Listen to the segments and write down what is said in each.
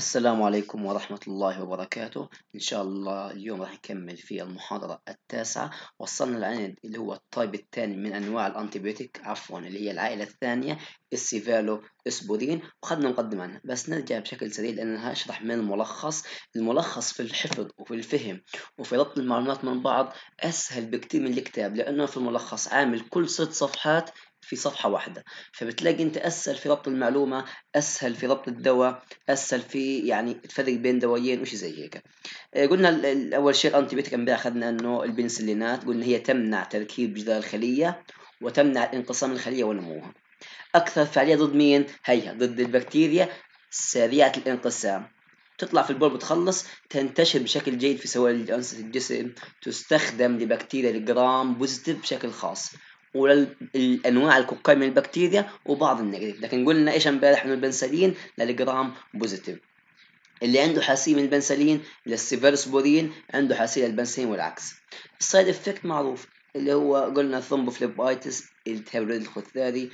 السلام عليكم ورحمة الله وبركاته إن شاء الله اليوم راح نكمل في المحاضرة التاسعة وصلنا العند اللي هو الطيب الثاني من أنواع الأنتيبيوتيك عفوا اللي هي العائلة الثانية السيفالو اسبورين وخدنا مقدمة عنها بس نرجع بشكل سريع لأن هشرح من الملخص الملخص في الحفظ وفي الفهم وفي ربط المعلومات من بعض أسهل بكتير من الكتاب لأنه في الملخص عامل كل ست صفحات في صفحة واحدة فبتلاقي أنت أسهل في ربط المعلومة أسهل في ربط الدواء أسهل في يعني تفرق بين دوايين وش زي هيك آه، قلنا أول شيء الأنتيبيوتيك امبارح أخذنا أنه البنسلينات قلنا هي تمنع تركيب جدار الخلية وتمنع انقسام الخلية ونموها أكثر فعالية ضد مين؟ هيها ضد البكتيريا سريعة الانقسام تطلع في البول بتخلص تنتشر بشكل جيد في سوائل الجسم تستخدم لبكتيريا الجرام بوزيتيف بشكل خاص والانواع الكوكاي من البكتيريا وبعض النيجاتيف لكن قلنا ايش امبارح من البنسلين للجرام بوزيتيف اللي عنده حساسيه من البنسلين للسيفيرسبورين عنده حساسيه للبنسلين والعكس السايد افكت معروف اللي هو قلنا ثرومبوفليبايتس التهاب الوريد الخثاري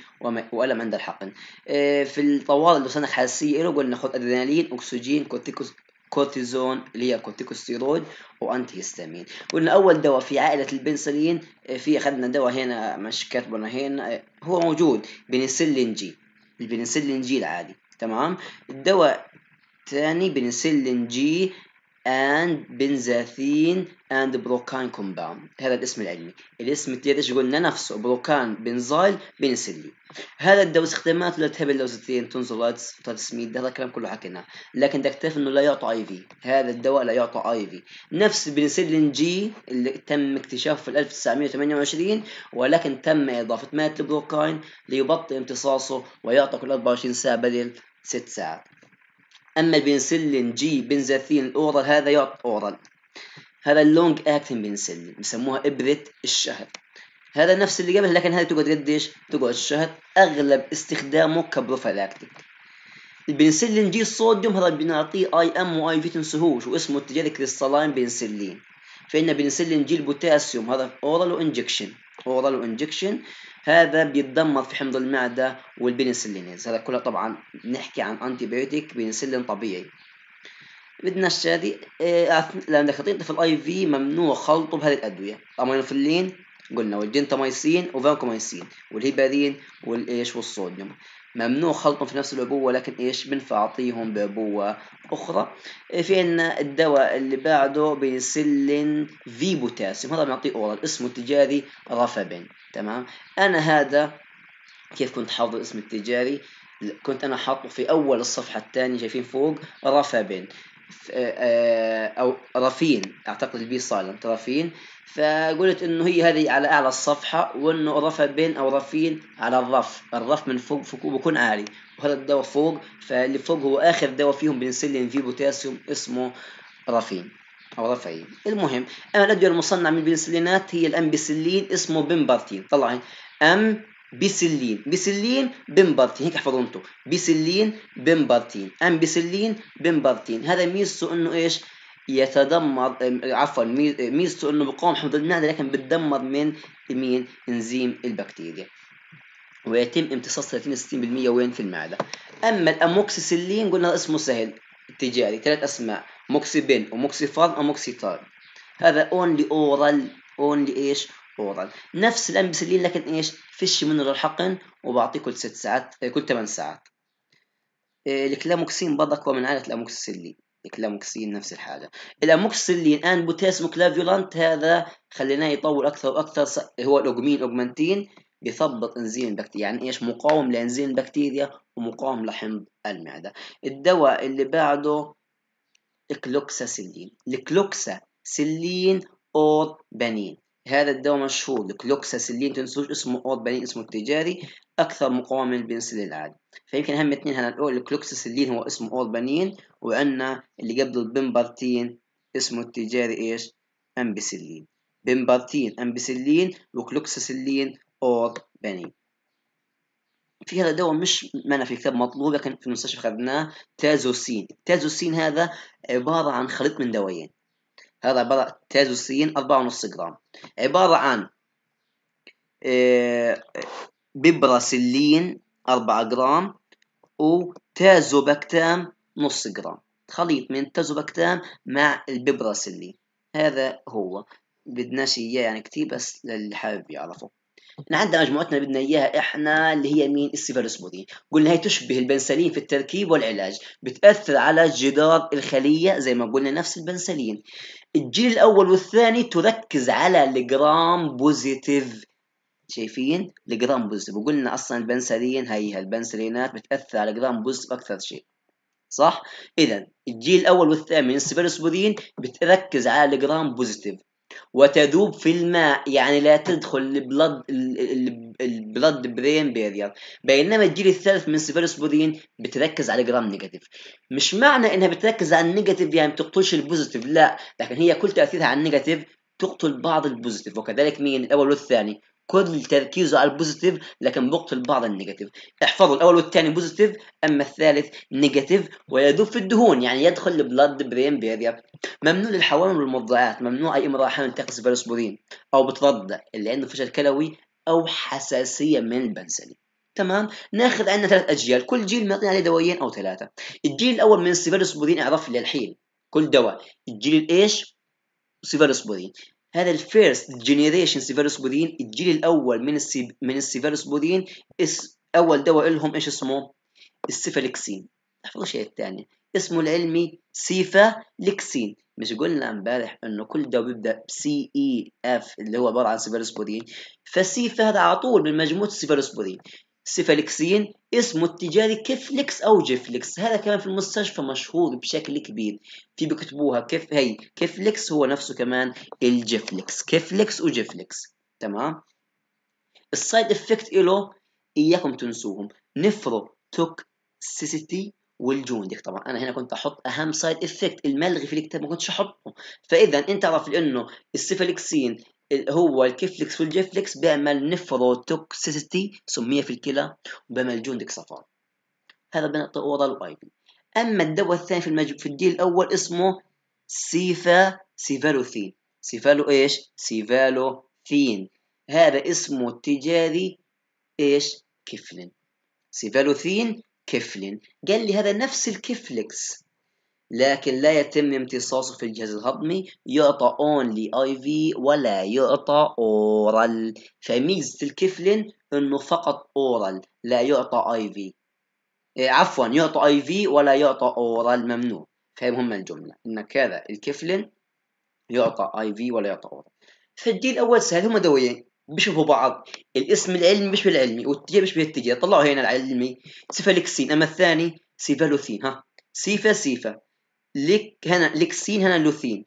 والم عند الحقن آه، في الطوارئ اللي وصلنا حساسيه له قلنا خذ ادرينالين اكسجين كورتيكوس كورتيزون اللي هي كورتيكوستيرويد وانتي هيستامين قلنا اول دواء في عائله البنسلين آه، في اخذنا دواء هنا مش كاتبنا هنا آه، هو موجود بنسلين جي البنسلين جي العادي تمام الدواء الثاني بنسلين جي and benzathine and brocan compound هذا الاسم العلمي الاسم ايش قلنا نفسه بروكان بنزايل بنسلي هذا الدواء استخدامات لا اللوزتين لوزيتين تنزولات تسميد هذا الكلام كله حكيناه لكن بدك اكتشف انه لا يعطى اي في هذا الدواء لا يعطى اي في نفس بنسلين جي اللي تم اكتشافه في 1928 ولكن تم اضافه ماده البروكاين ليبطئ امتصاصه ويعطى كل 24 ساعه بدل 6 ساعات اما البنسلين جي بنزاثين الاورال هذا يعطى اورال هذا اللونج اكتنج بنسلين يسموها ابره الشهر هذا نفس اللي قبل لكن هذه تقعد قديش تقعد شهر اغلب استخدامه كبروفالاكتيك البنسلين جي الصوديوم هذا بنعطيه اي ام واي في تنسهوش واسمه التجاري كريستالين بنسلين فان بنسلين جي البوتاسيوم هذا اورال وانجكشن اورال وانجكشن هذا بيتدمر في حمض المعدة والبنسلينيز هذا كله طبعا نحكي عن انتي بيوتيك بنسلين طبيعي بدنا الشادي إيه، لأن خطيطة في الأي في ممنوع خلطه بهذه الأدوية الأمينوفيلين قلنا والجنتامايسين وفانكومايسين والهيبارين والإيش والصوديوم ممنوع خلطهم في نفس الأبوة ولكن إيش بنفع أعطيهم بأبوة أخرى إيه، في عنا الدواء اللي بعده بنسلين في بوتاسيوم هذا بنعطيه أورال اسمه التجاري رافابين تمام أنا هذا كيف كنت حافظ الاسم التجاري كنت انا حاطه في اول الصفحه الثانيه شايفين فوق رافابين آه، آه، او رافين اعتقد البي سايلنت رافين فقلت انه هي هذه على اعلى الصفحه وانه رفع بين او رافين على الرف الرف من فوق فوق بكون عالي وهذا الدواء فوق فاللي فوق هو اخر دواء فيهم بنسلين في بوتاسيوم اسمه رافين او رفعين المهم انا الادويه المصنعه من البنسلينات هي الامبسلين اسمه بمبارتين طلعين ام بيسلين بيسلين بنبرتين هيك احفظوا انتم بيسلين بنبرتين بسلين بنبرتين هذا ميزته انه ايش يتدمر عفوا ميزته انه بقاوم حمض المعده لكن بتدمر من مين انزيم البكتيريا ويتم امتصاص 30 60% وين في المعدة اما الاموكسيسلين قلنا اسمه سهل تجاري ثلاث اسماء موكسيبين وموكسيفار وموكسيتار هذا اونلي اورال اونلي ايش ووضعا نفس الان بسلين لكن ايش فيش منه الحقن وبعطيه كل ست ساعات آه، كل ثمان ساعات الكلاموكسين آه، برضه اقوى من عائله الاموكسيسلين الكلاموكسين نفس الحاجة الأموكسيلين الآن بوتاسيوم كلافيولانت هذا خليناه يطول أكثر وأكثر هو الأوجمين أوجمانتين بيثبط انزيم البكتيريا يعني ايش مقاوم لانزيم البكتيريا ومقاوم لحمض المعدة الدواء اللي بعده الكلوكساسيلين الكلوكساسيلين أور بنين هذا الدواء مشهور الكلوكساسيلين تنسوش اسمه اوت بعدين اسمه التجاري اكثر مقاومه للبنسلين العادي فيمكن اهم اثنين الاول الكلوكساسيلين هو اسمه اوربانين وعندنا اللي قبله البنبرتين اسمه التجاري ايش امبسلين بنبرتين امبسلين وكلوكساسيلين اوربانين في هذا الدواء مش معنا في كتاب مطلوب لكن في المستشفى اخذناه تازوسين التازوسين هذا عبارة عن خليط من دوايين هذا عبارة تازو والسين أربعة ونص جرام عبارة عن آه، ببرة سلين أربعة جرام بكتام نص جرام خليط من بكتام مع الببرة سلين هذا هو بدناش إياه يعني كتير بس للي حابب يعرفه احنا عندنا مجموعتنا بدنا اياها احنا اللي هي مين السيفالوسبودين قلنا هي تشبه البنسلين في التركيب والعلاج بتاثر على جدار الخليه زي ما قلنا نفس البنسلين الجيل الاول والثاني تركز على الجرام بوزيتيف شايفين الجرام بوزيتيف وقلنا اصلا البنسلين هيها البنسلينات بتاثر على الجرام بوزيتيف اكثر شيء صح اذا الجيل الاول والثاني من السبيروسبورين بتركز على الجرام بوزيتيف وتذوب في الماء يعني لا تدخل البلد البلد برين بارير بينما الجيل الثالث من سيفيروسبورين بتركز على جرام نيجاتيف مش معنى انها بتركز على النيجاتيف يعني بتقتلش البوزيتيف لا لكن هي كل تاثيرها على النيجاتيف تقتل بعض البوزيتيف وكذلك مين الاول والثاني كل تركيزه على البوزيتيف لكن بقتل بعض النيجاتيف احفظوا الاول والثاني بوزيتيف اما الثالث نيجاتيف ويذوب في الدهون يعني يدخل البلاد برين بيريا ممنوع للحوامل والمرضعات ممنوع اي امراه حامل تاخذ فالوسبورين او بترضع اللي عنده فشل كلوي او حساسيه من البنسلين تمام ناخذ عندنا ثلاث اجيال كل جيل معطينا عليه دوايين او ثلاثه الجيل الاول من السيفيروسبورين اعرف لي الحين كل دواء الجيل الايش سيفيروسبورين هذا الفيرست جينيريشن سيفيروس بودين الجيل الاول من السيب من السيفيروس بودين اس اول دواء لهم ايش اسمه السيفالكسين احفظوا الشيء الثاني اسمه العلمي سيفالكسين مش قلنا امبارح انه كل دواء بيبدا بسي اي اف اللي هو عباره عن سيفيروس بودين فالسيفا هذا على طول من مجموعه السيفيروس بودين سيفالكسين اسمه التجاري كيفليكس أو جيفليكس هذا كمان في المستشفى مشهور بشكل كبير في بكتبوها كيف هي كيفليكس هو نفسه كمان الجيفليكس كيفليكس وجيفليكس تمام السايد افكت له إياكم تنسوهم نفرو توكسيسيتي والجوندك طبعا انا هنا كنت احط اهم سايد افكت الملغي في الكتاب ما كنتش احطه فاذا انت عرفت انه السيفالكسين هو الكيفليكس والجيفليكس بيعمل نفروتوكسيستي سميه في الكلى وبيعمل جون صفار هذا بنعطيه واي بي اما الدواء الثاني في المجب في الجيل الاول اسمه سيفا سيفالوثين سيفالو ايش سيفالوثين هذا اسمه التجاري ايش كفلن سيفالوثين كفلن قال لي هذا نفس الكفلكس لكن لا يتم امتصاصه في الجهاز الهضمي يعطى اونلي اي في ولا يعطى اورال فميزه الكفلين انه فقط اورال لا يعطى اي في عفوا يعطى اي في ولا يعطى اورال ممنوع فهم هم الجمله انك هذا الكفلين يعطى اي في ولا يعطى اورال فالجيل الاول سهل هم دويين بيشوفوا بعض الاسم العلمي مش بالعلمي والاتجاه مش بالاتجاه طلعوا هنا العلمي سيفالكسين اما الثاني سيفالوثين ها سيفا سيفا ليك هنا لكسين هنا لوثين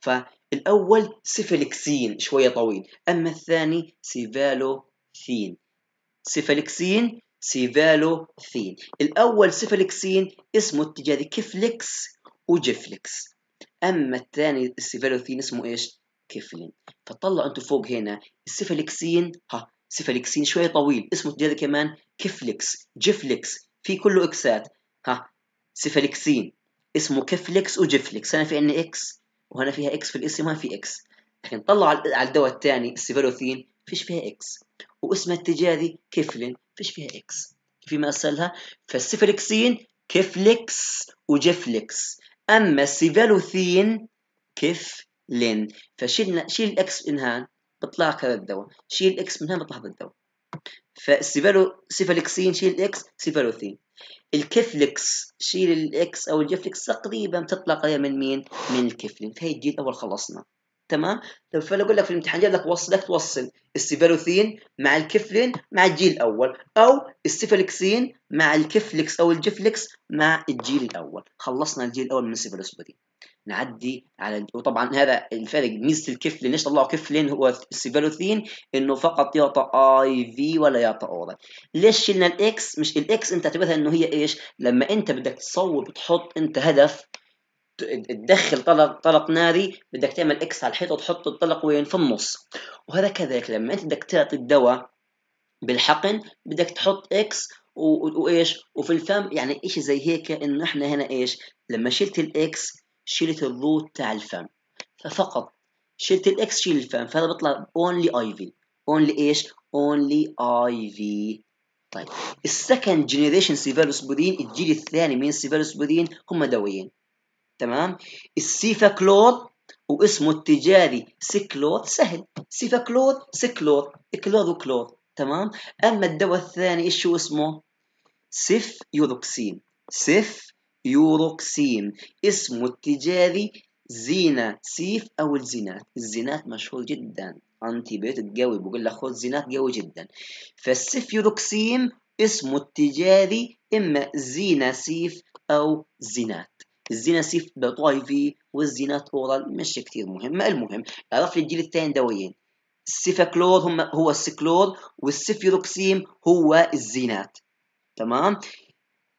فالأول سيفلكسين شوية طويل أما الثاني سيفالوثين سيفلكسين سيفالوثين الأول سيفلكسين اسمه اتجاهي كيفلكس وجيفلكس أما الثاني السيفالوثين اسمه إيش؟ كيفلين فطلعوا أنتوا فوق هنا السيفلكسين ها سيفلكسين شوية طويل اسمه اتجاهي كمان كيفلكس جيفلكس في كله إكسات ها سيفلكسين اسمه كفلكس وجفلكس هنا في ان اكس وهنا فيها اكس في الاسم وهنا في اكس لكن طلع على الدواء الثاني السيفالوثين فيش فيها اكس واسمها التجاري كفلين فيش فيها اكس فيما اسالها فالسيفالكسين كفلكس وجفلكس اما السيفالوثين كفلين فشيلنا شيل الاكس من هان بطلع هذا الدواء شيل الاكس من هان بطلع هذا الدواء فالسيفالو سيفالكسين شيل الاكس سيفالوثين الكفلكس شيل الاكس او الجفلكس تقريبا تطلع قريبا من مين؟ من الكفلين فهي الجيل اول خلصنا تمام طيب، فانا اقول لك في الامتحان جاب لك وصل لك توصل السيفالوثين مع الكفلين مع الجيل الاول او السيفالكسين مع الكفلكس او الجفلكس مع الجيل الاول خلصنا الجيل الاول من السيفالوسبورين نعدي على وطبعا هذا الفارق ميزه الكفل ليش طلعوا كفلين هو السيفالوثين انه فقط يعطى اي في ولا يعطى اورال ليش شلنا الاكس مش الاكس انت اعتبرها انه هي ايش لما انت بدك تصور بتحط انت هدف تدخل طلق طلق ناري بدك تعمل اكس على الحيطه وتحط الطلق وين في النص وهذا كذلك لما انت بدك تعطي الدواء بالحقن بدك تحط اكس وايش وفي الفم يعني شيء زي هيك انه احنا هنا ايش لما شلت الاكس شلت الروت تاع الفم ففقط شلت الاكس شيل الفم فهذا بيطلع اونلي اي في اونلي ايش؟ اونلي اي في طيب السكند جنريشن بودين الجيل الثاني من سيفالوس بودين هم دويين تمام السيفاكلوت واسمه التجاري سيكلور سهل سيفاكلوت سيكلور كلور وكلور تمام اما الدواء الثاني ايش هو اسمه سيف يوروكسين سيف يوروكسين اسمه التجاري زينة سيف أو الزينات الزينات مشهور جدا أنتي بيت قوي بقول لك خذ زينات قوي جدا يوروكسين اسمه التجاري إما زينة سيف أو زينات سيف الزيناسيف في والزينات اورال مش كتير مهمة المهم عرف الجيل الثاني دويين السيفاكلور هم هو السكلور والسيفيروكسيم هو الزينات تمام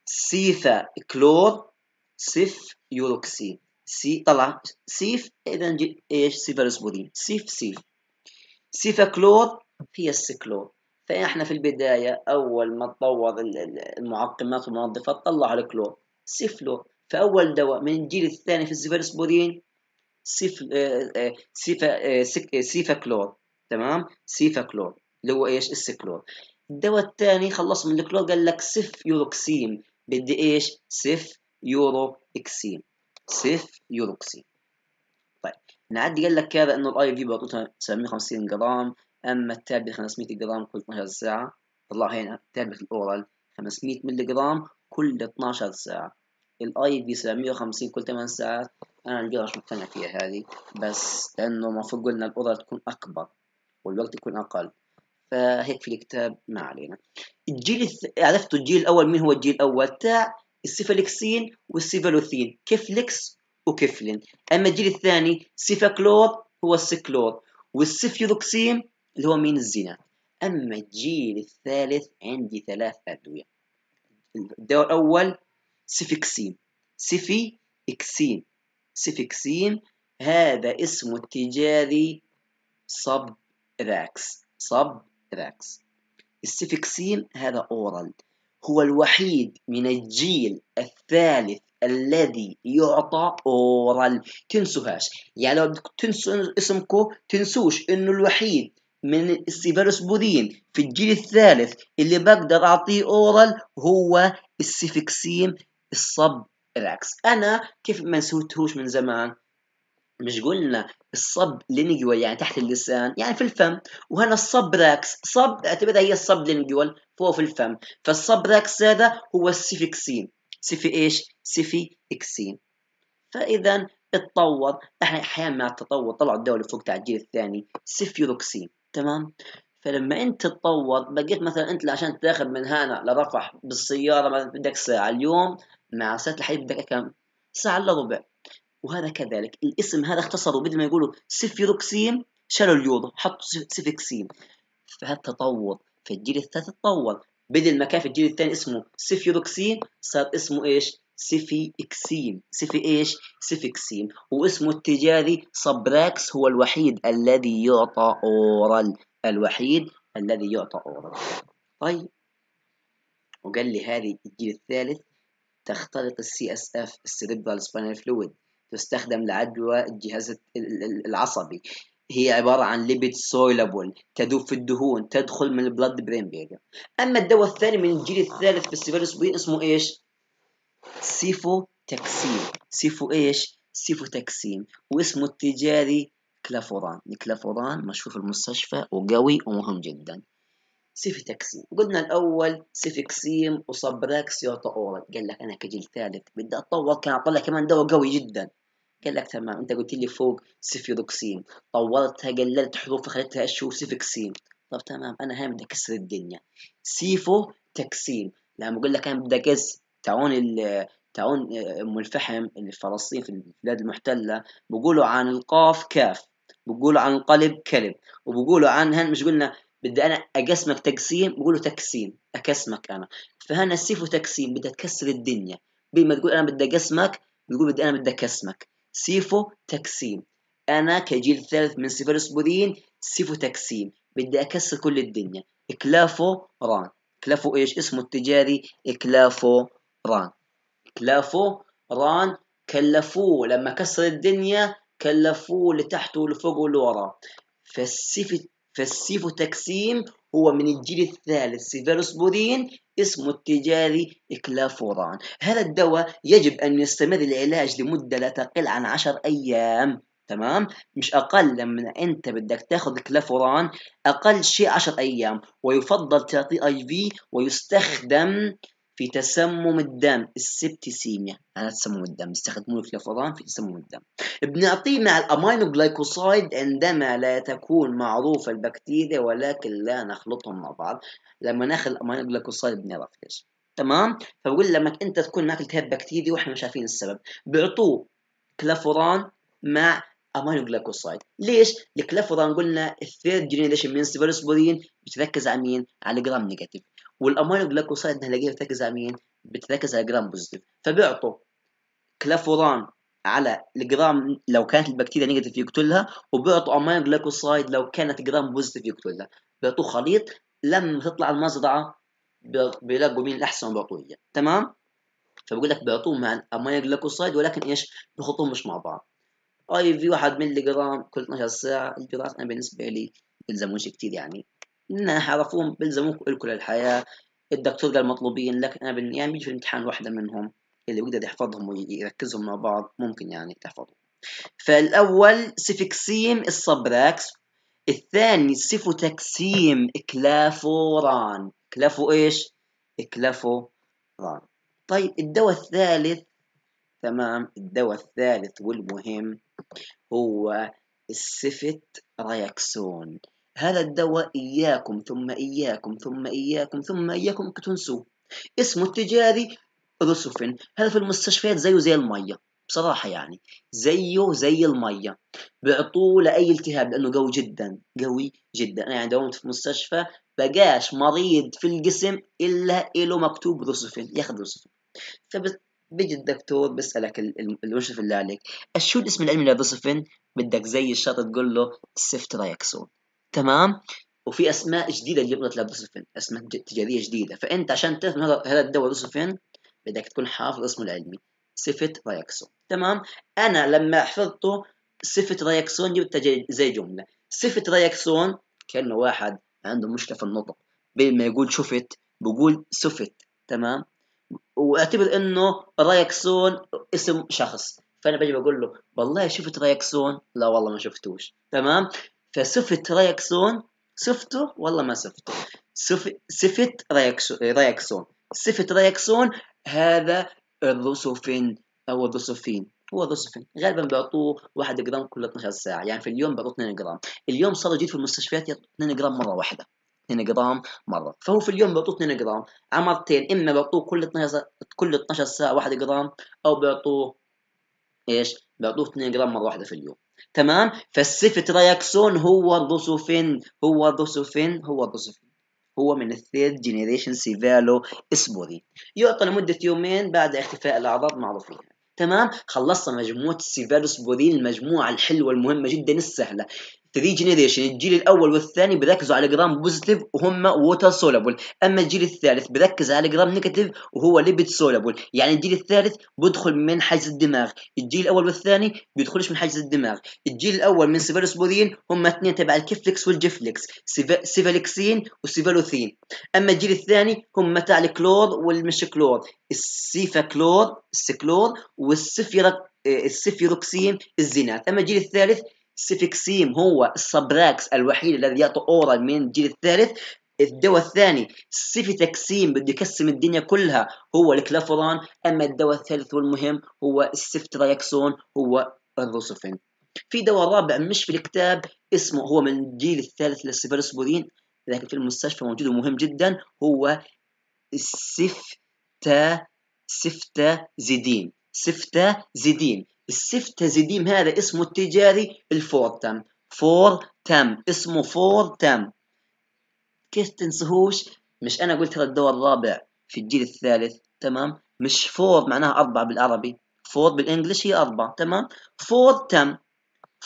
سيفا كلور سيف يوروكسي سي طلع سيف اذا ايش سيفا رسبورين سيف سيف سيفا كلور هي السكلور فاحنا في البدايه اول ما تطور المعقمات والمنظفات طلع الكلور سيفلو فاول دواء من الجيل الثاني في السيفرسبورين سيف آه، آه، سيفا آه، سيفا كلور تمام سيفا كلور اللي هو ايش السكلور الدواء الثاني خلص من الكلور قال لك سيف يوروكسيم بدي ايش سيف يورو اكسين سيف يورو اكسين طيب نعدي قال لك كذا انه الاي في بطوطه 750 جرام اما التابلت 500 جرام كل 12 ساعه طلع هنا التابلت الاورال 500 مللي جرام كل 12 ساعه الاي في 750 كل 8 ساعات انا الجرعه مش مقتنع فيها هذه بس لانه المفروض قلنا الاورال تكون اكبر والوقت يكون اقل فهيك في الكتاب ما علينا الجيل الث... عرفتوا الجيل الاول مين هو الجيل الاول تاع السيفالكسين والسيفالوثين كيفلكس وكيفلين اما الجيل الثاني سيفاكلور هو السكلور والسيفيروكسين اللي هو مين الزنا اما الجيل الثالث عندي ثلاث ادويه الدواء الاول سيفكسين سيفي اكسين سيفكسين هذا اسمه التجاري صب راكس صب الأنتراكس السيفكسين هذا أورال هو الوحيد من الجيل الثالث الذي يعطى اورال تنسوهاش يعني لو بدك تنسوا اسمكو تنسوش انه الوحيد من السيفيروس بودين في الجيل الثالث اللي بقدر اعطيه اورال هو السيفكسيم الصب راكس انا كيف ما نسوتهوش من زمان مش قلنا الصب لينجوال يعني تحت اللسان يعني في الفم وهنا الصب راكس صب اعتبرها هي الصب لينجوال فوق في الفم فالصب راكس هذا هو السيفيكسين سيفي ايش سيفي اكسين فاذا اتطور احنا احيانا مع التطور طلعوا الدوله فوق تاع الجيل الثاني سيفيروكسين تمام فلما انت تطور بقيت مثلا انت عشان تاخذ من هنا لرفح بالسياره مثلا بدك ساعه اليوم مع ساعه الحديد بدك كم؟ ساعه الا ربع وهذا كذلك الاسم هذا اختصروا بدل ما يقولوا سيفيروكسيم شالوا اليوضة حطوا سيفيكسيم فهذا تطور في الجيل الثالث تطور بدل ما كان في الجيل الثاني اسمه سيفيروكسيم صار اسمه ايش؟ سيفي اكسيم سيفي ايش اكسيم واسمه التجاري صبراكس هو الوحيد الذي يعطى اورال الوحيد الذي يعطى اورال طيب وقال لي هذه الجيل الثالث تختلط السي اس اف السيريبرال سبينال فلويد تستخدم لعدوى الجهاز العصبي هي عبارة عن ليبيد سويلابول تذوب في الدهون تدخل من البلد برين بيجر أما الدواء الثاني من الجيل الثالث في السيفيروسبين اسمه إيش؟ سيفو تكسيم سيفو إيش؟ سيفو تكسيم واسمه التجاري كلافوران الكلافوران مشهور في المستشفى وقوي ومهم جدا سيفيتاكسيم قلنا الاول سيفيكسيم وصبراكسيو تاوريك قال لك انا كجيل ثالث بدي اتطور كان طلع كمان دواء قوي جدا قال لك تمام انت قلت لي فوق سيفيروكسين طورتها قللت حروف خليتها هو سيفيكسيم طب تمام انا هاي بدي اكسر الدنيا سيفو تكسيم لما اقول لك انا بدي اقز تعون تعون آه، ام الفحم اللي في فلسطين في البلاد المحتله بقولوا عن القاف كاف بقولوا عن القلب كلب وبقولوا هن مش قلنا بدي انا اقسمك تقسيم بقول له تقسيم اقسمك انا فهنا سيفو تقسيم بدها تكسر الدنيا بما تقول انا بدي اقسمك بيقول بدي انا بدي اقسمك سيفو تقسيم انا كجيل ثالث من سبورين سيفو تقسيم بدي اكسر كل الدنيا كلافو ران كلافو ايش اسمه التجاري كلافو ران كلافو ران كلفوه لما كسر الدنيا كلفوه لتحت ولفوق ولورا فالسيف فالسيفو تكسيم هو من الجيل الثالث سيفالوسبورين اسمه التجاري كلافوران هذا الدواء يجب أن يستمر العلاج لمدة لا تقل عن عشر أيام تمام مش أقل لما أنت بدك تاخذ كلافوران أقل شيء عشر أيام ويفضل تعطيه أي في ويستخدم في تسمم الدم السبتسيميا هذا تسمم الدم في الكلافوران في تسمم الدم بنعطيه مع الامينو جلايكوسايد عندما لا تكون معروفه البكتيريا ولكن لا نخلطهم مع بعض لما ناخذ الامينو جلايكوسايد بنعرف ليش تمام فبقول لما انت تكون ناكل التهاب بكتيري واحنا مش عارفين السبب بيعطوه كلافوران مع امينو جلايكوسايد ليش الكلافوران قلنا الثيرد جينيريشن من سيفيروسبورين بتركز على مين على جرام نيجاتيف والامينو جلايكوسايد هنلاقيها بتركز على مين؟ بتركز على جرام بوزيتيف فبيعطوا كلافوران على الجرام لو كانت البكتيريا نيجاتيف يقتلها وبيعطوا امينو جلايكوسايد لو كانت جرام بوزيتيف يقتلها بيعطوه خليط لما تطلع المزرعه بيلاقوا مين الاحسن وبيعطوه اياه تمام؟ فبقول لك بيعطوه مع امينو جلايكوسايد ولكن ايش؟ بيحطوهم مش مع بعض اي طيب، في واحد ملي جرام كل 12 ساعه الجرام انا بالنسبه لي ما بيلزموش كثير يعني نعرفوهم بلزموك الكل الحياة الدكتور قال مطلوبين لكن أنا بالنهايه يعني بيجي في الامتحان واحدة منهم اللي بيقدر يحفظهم ويركزهم مع بعض ممكن يعني تحفظهم فالأول سيفكسيم الصبراكس الثاني تكسيم كلافوران كلافو إيش؟ كلافوران طيب الدواء الثالث تمام الدواء الثالث والمهم هو السفت رياكسون هذا الدواء إياكم ثم إياكم ثم إياكم ثم إياكم تنسوه اسمه التجاري روسوفين هذا في المستشفيات زيه زي المية بصراحة يعني زيه زي المية بيعطوه لأي التهاب لأنه قوي جدا قوي جدا أنا يعني داومت في مستشفى بقاش مريض في الجسم إلا إله مكتوب روسوفين ياخذ روسوفين فبيجي الدكتور بيسألك المشرف اللي عليك شو الاسم العلمي للروسوفين بدك زي الشاطر تقول له سيفترايكسون تمام وفي اسماء جديده اللي بدها تلبس الفن اسماء تجاريه جديده فانت عشان تفهم هذا هذا الدواء لابروسوفين بدك تكون حافظ اسمه العلمي سيفت رايكسون تمام انا لما حفظته سيفت رايكسون جبت زي جمله سيفت رايكسون كانه واحد عنده مشكله في النطق بين ما يقول شفت بقول سفت تمام واعتبر انه رايكسون اسم شخص فانا بجي بقول له والله شفت رايكسون لا والله ما شفتوش تمام فسفت رياكسون سفته والله ما سفته سفت رياكسون سفت رياكسون هذا الرسوفين او الرسوفين هو الرسوفين غالبا بيعطوه 1 جرام كل 12 ساعه يعني في اليوم بيعطوه 2 جرام اليوم صار جديد في المستشفيات 2 جرام مره واحده 2 جرام مره فهو في اليوم بيعطوه 2 جرام على مرتين اما بيعطوه كل 12 كل 12 ساعه 1 جرام او بيعطوه ايش بيعطوه 2 جرام مره واحده في اليوم تمام فالسفت هو الضسوفين هو الضسوفين هو الضسوفين هو من الثيرد جينيريشن سيفالو اسبوري يعطى لمدة يومين بعد اختفاء الأعراض معروفين تمام خلصنا مجموعة السيفالوسبورين المجموعة الحلوة المهمة جدا السهلة 3 جنريشن الجيل الاول والثاني بيركزوا على جرام بوزيتيف وهم ووتر سولابل اما الجيل الثالث بيركز على جرام نيجاتيف وهو ليبيد سولابل يعني الجيل الثالث بيدخل من حيز الدماغ الجيل الاول والثاني بيدخلش من حيز الدماغ الجيل الاول من سيفالوسبورين هم اثنين تبع الكيفليكس والجيفليكس سيفالكسين وسيفالوثين اما الجيل الثاني هم تاع الكلور والمش كلور السيفاكلور السكلور والسيفيرا السيفيروكسين الزينات اما الجيل الثالث سيفيكسيم هو السبراكس الوحيد الذي يعطي اورا من الجيل الثالث الدواء الثاني سيفيتاكسيم بده يكسم الدنيا كلها هو الكلافوران اما الدواء الثالث والمهم هو السفترايكسون هو الروسوفين في دواء رابع مش في الكتاب اسمه هو من الجيل الثالث للسيفيروسبورين لكن في المستشفى موجود ومهم جدا هو السفتا سيفتا زيدين سيفتا زيدين السفتازيديم هذا اسمه التجاري الفورتام فور تام اسمه فور تام كيف تنسهوش مش انا قلت هذا الدور الرابع في الجيل الثالث تمام مش فور معناها أربعة بالعربي فور بالإنجليش هي أربعة تمام فور تم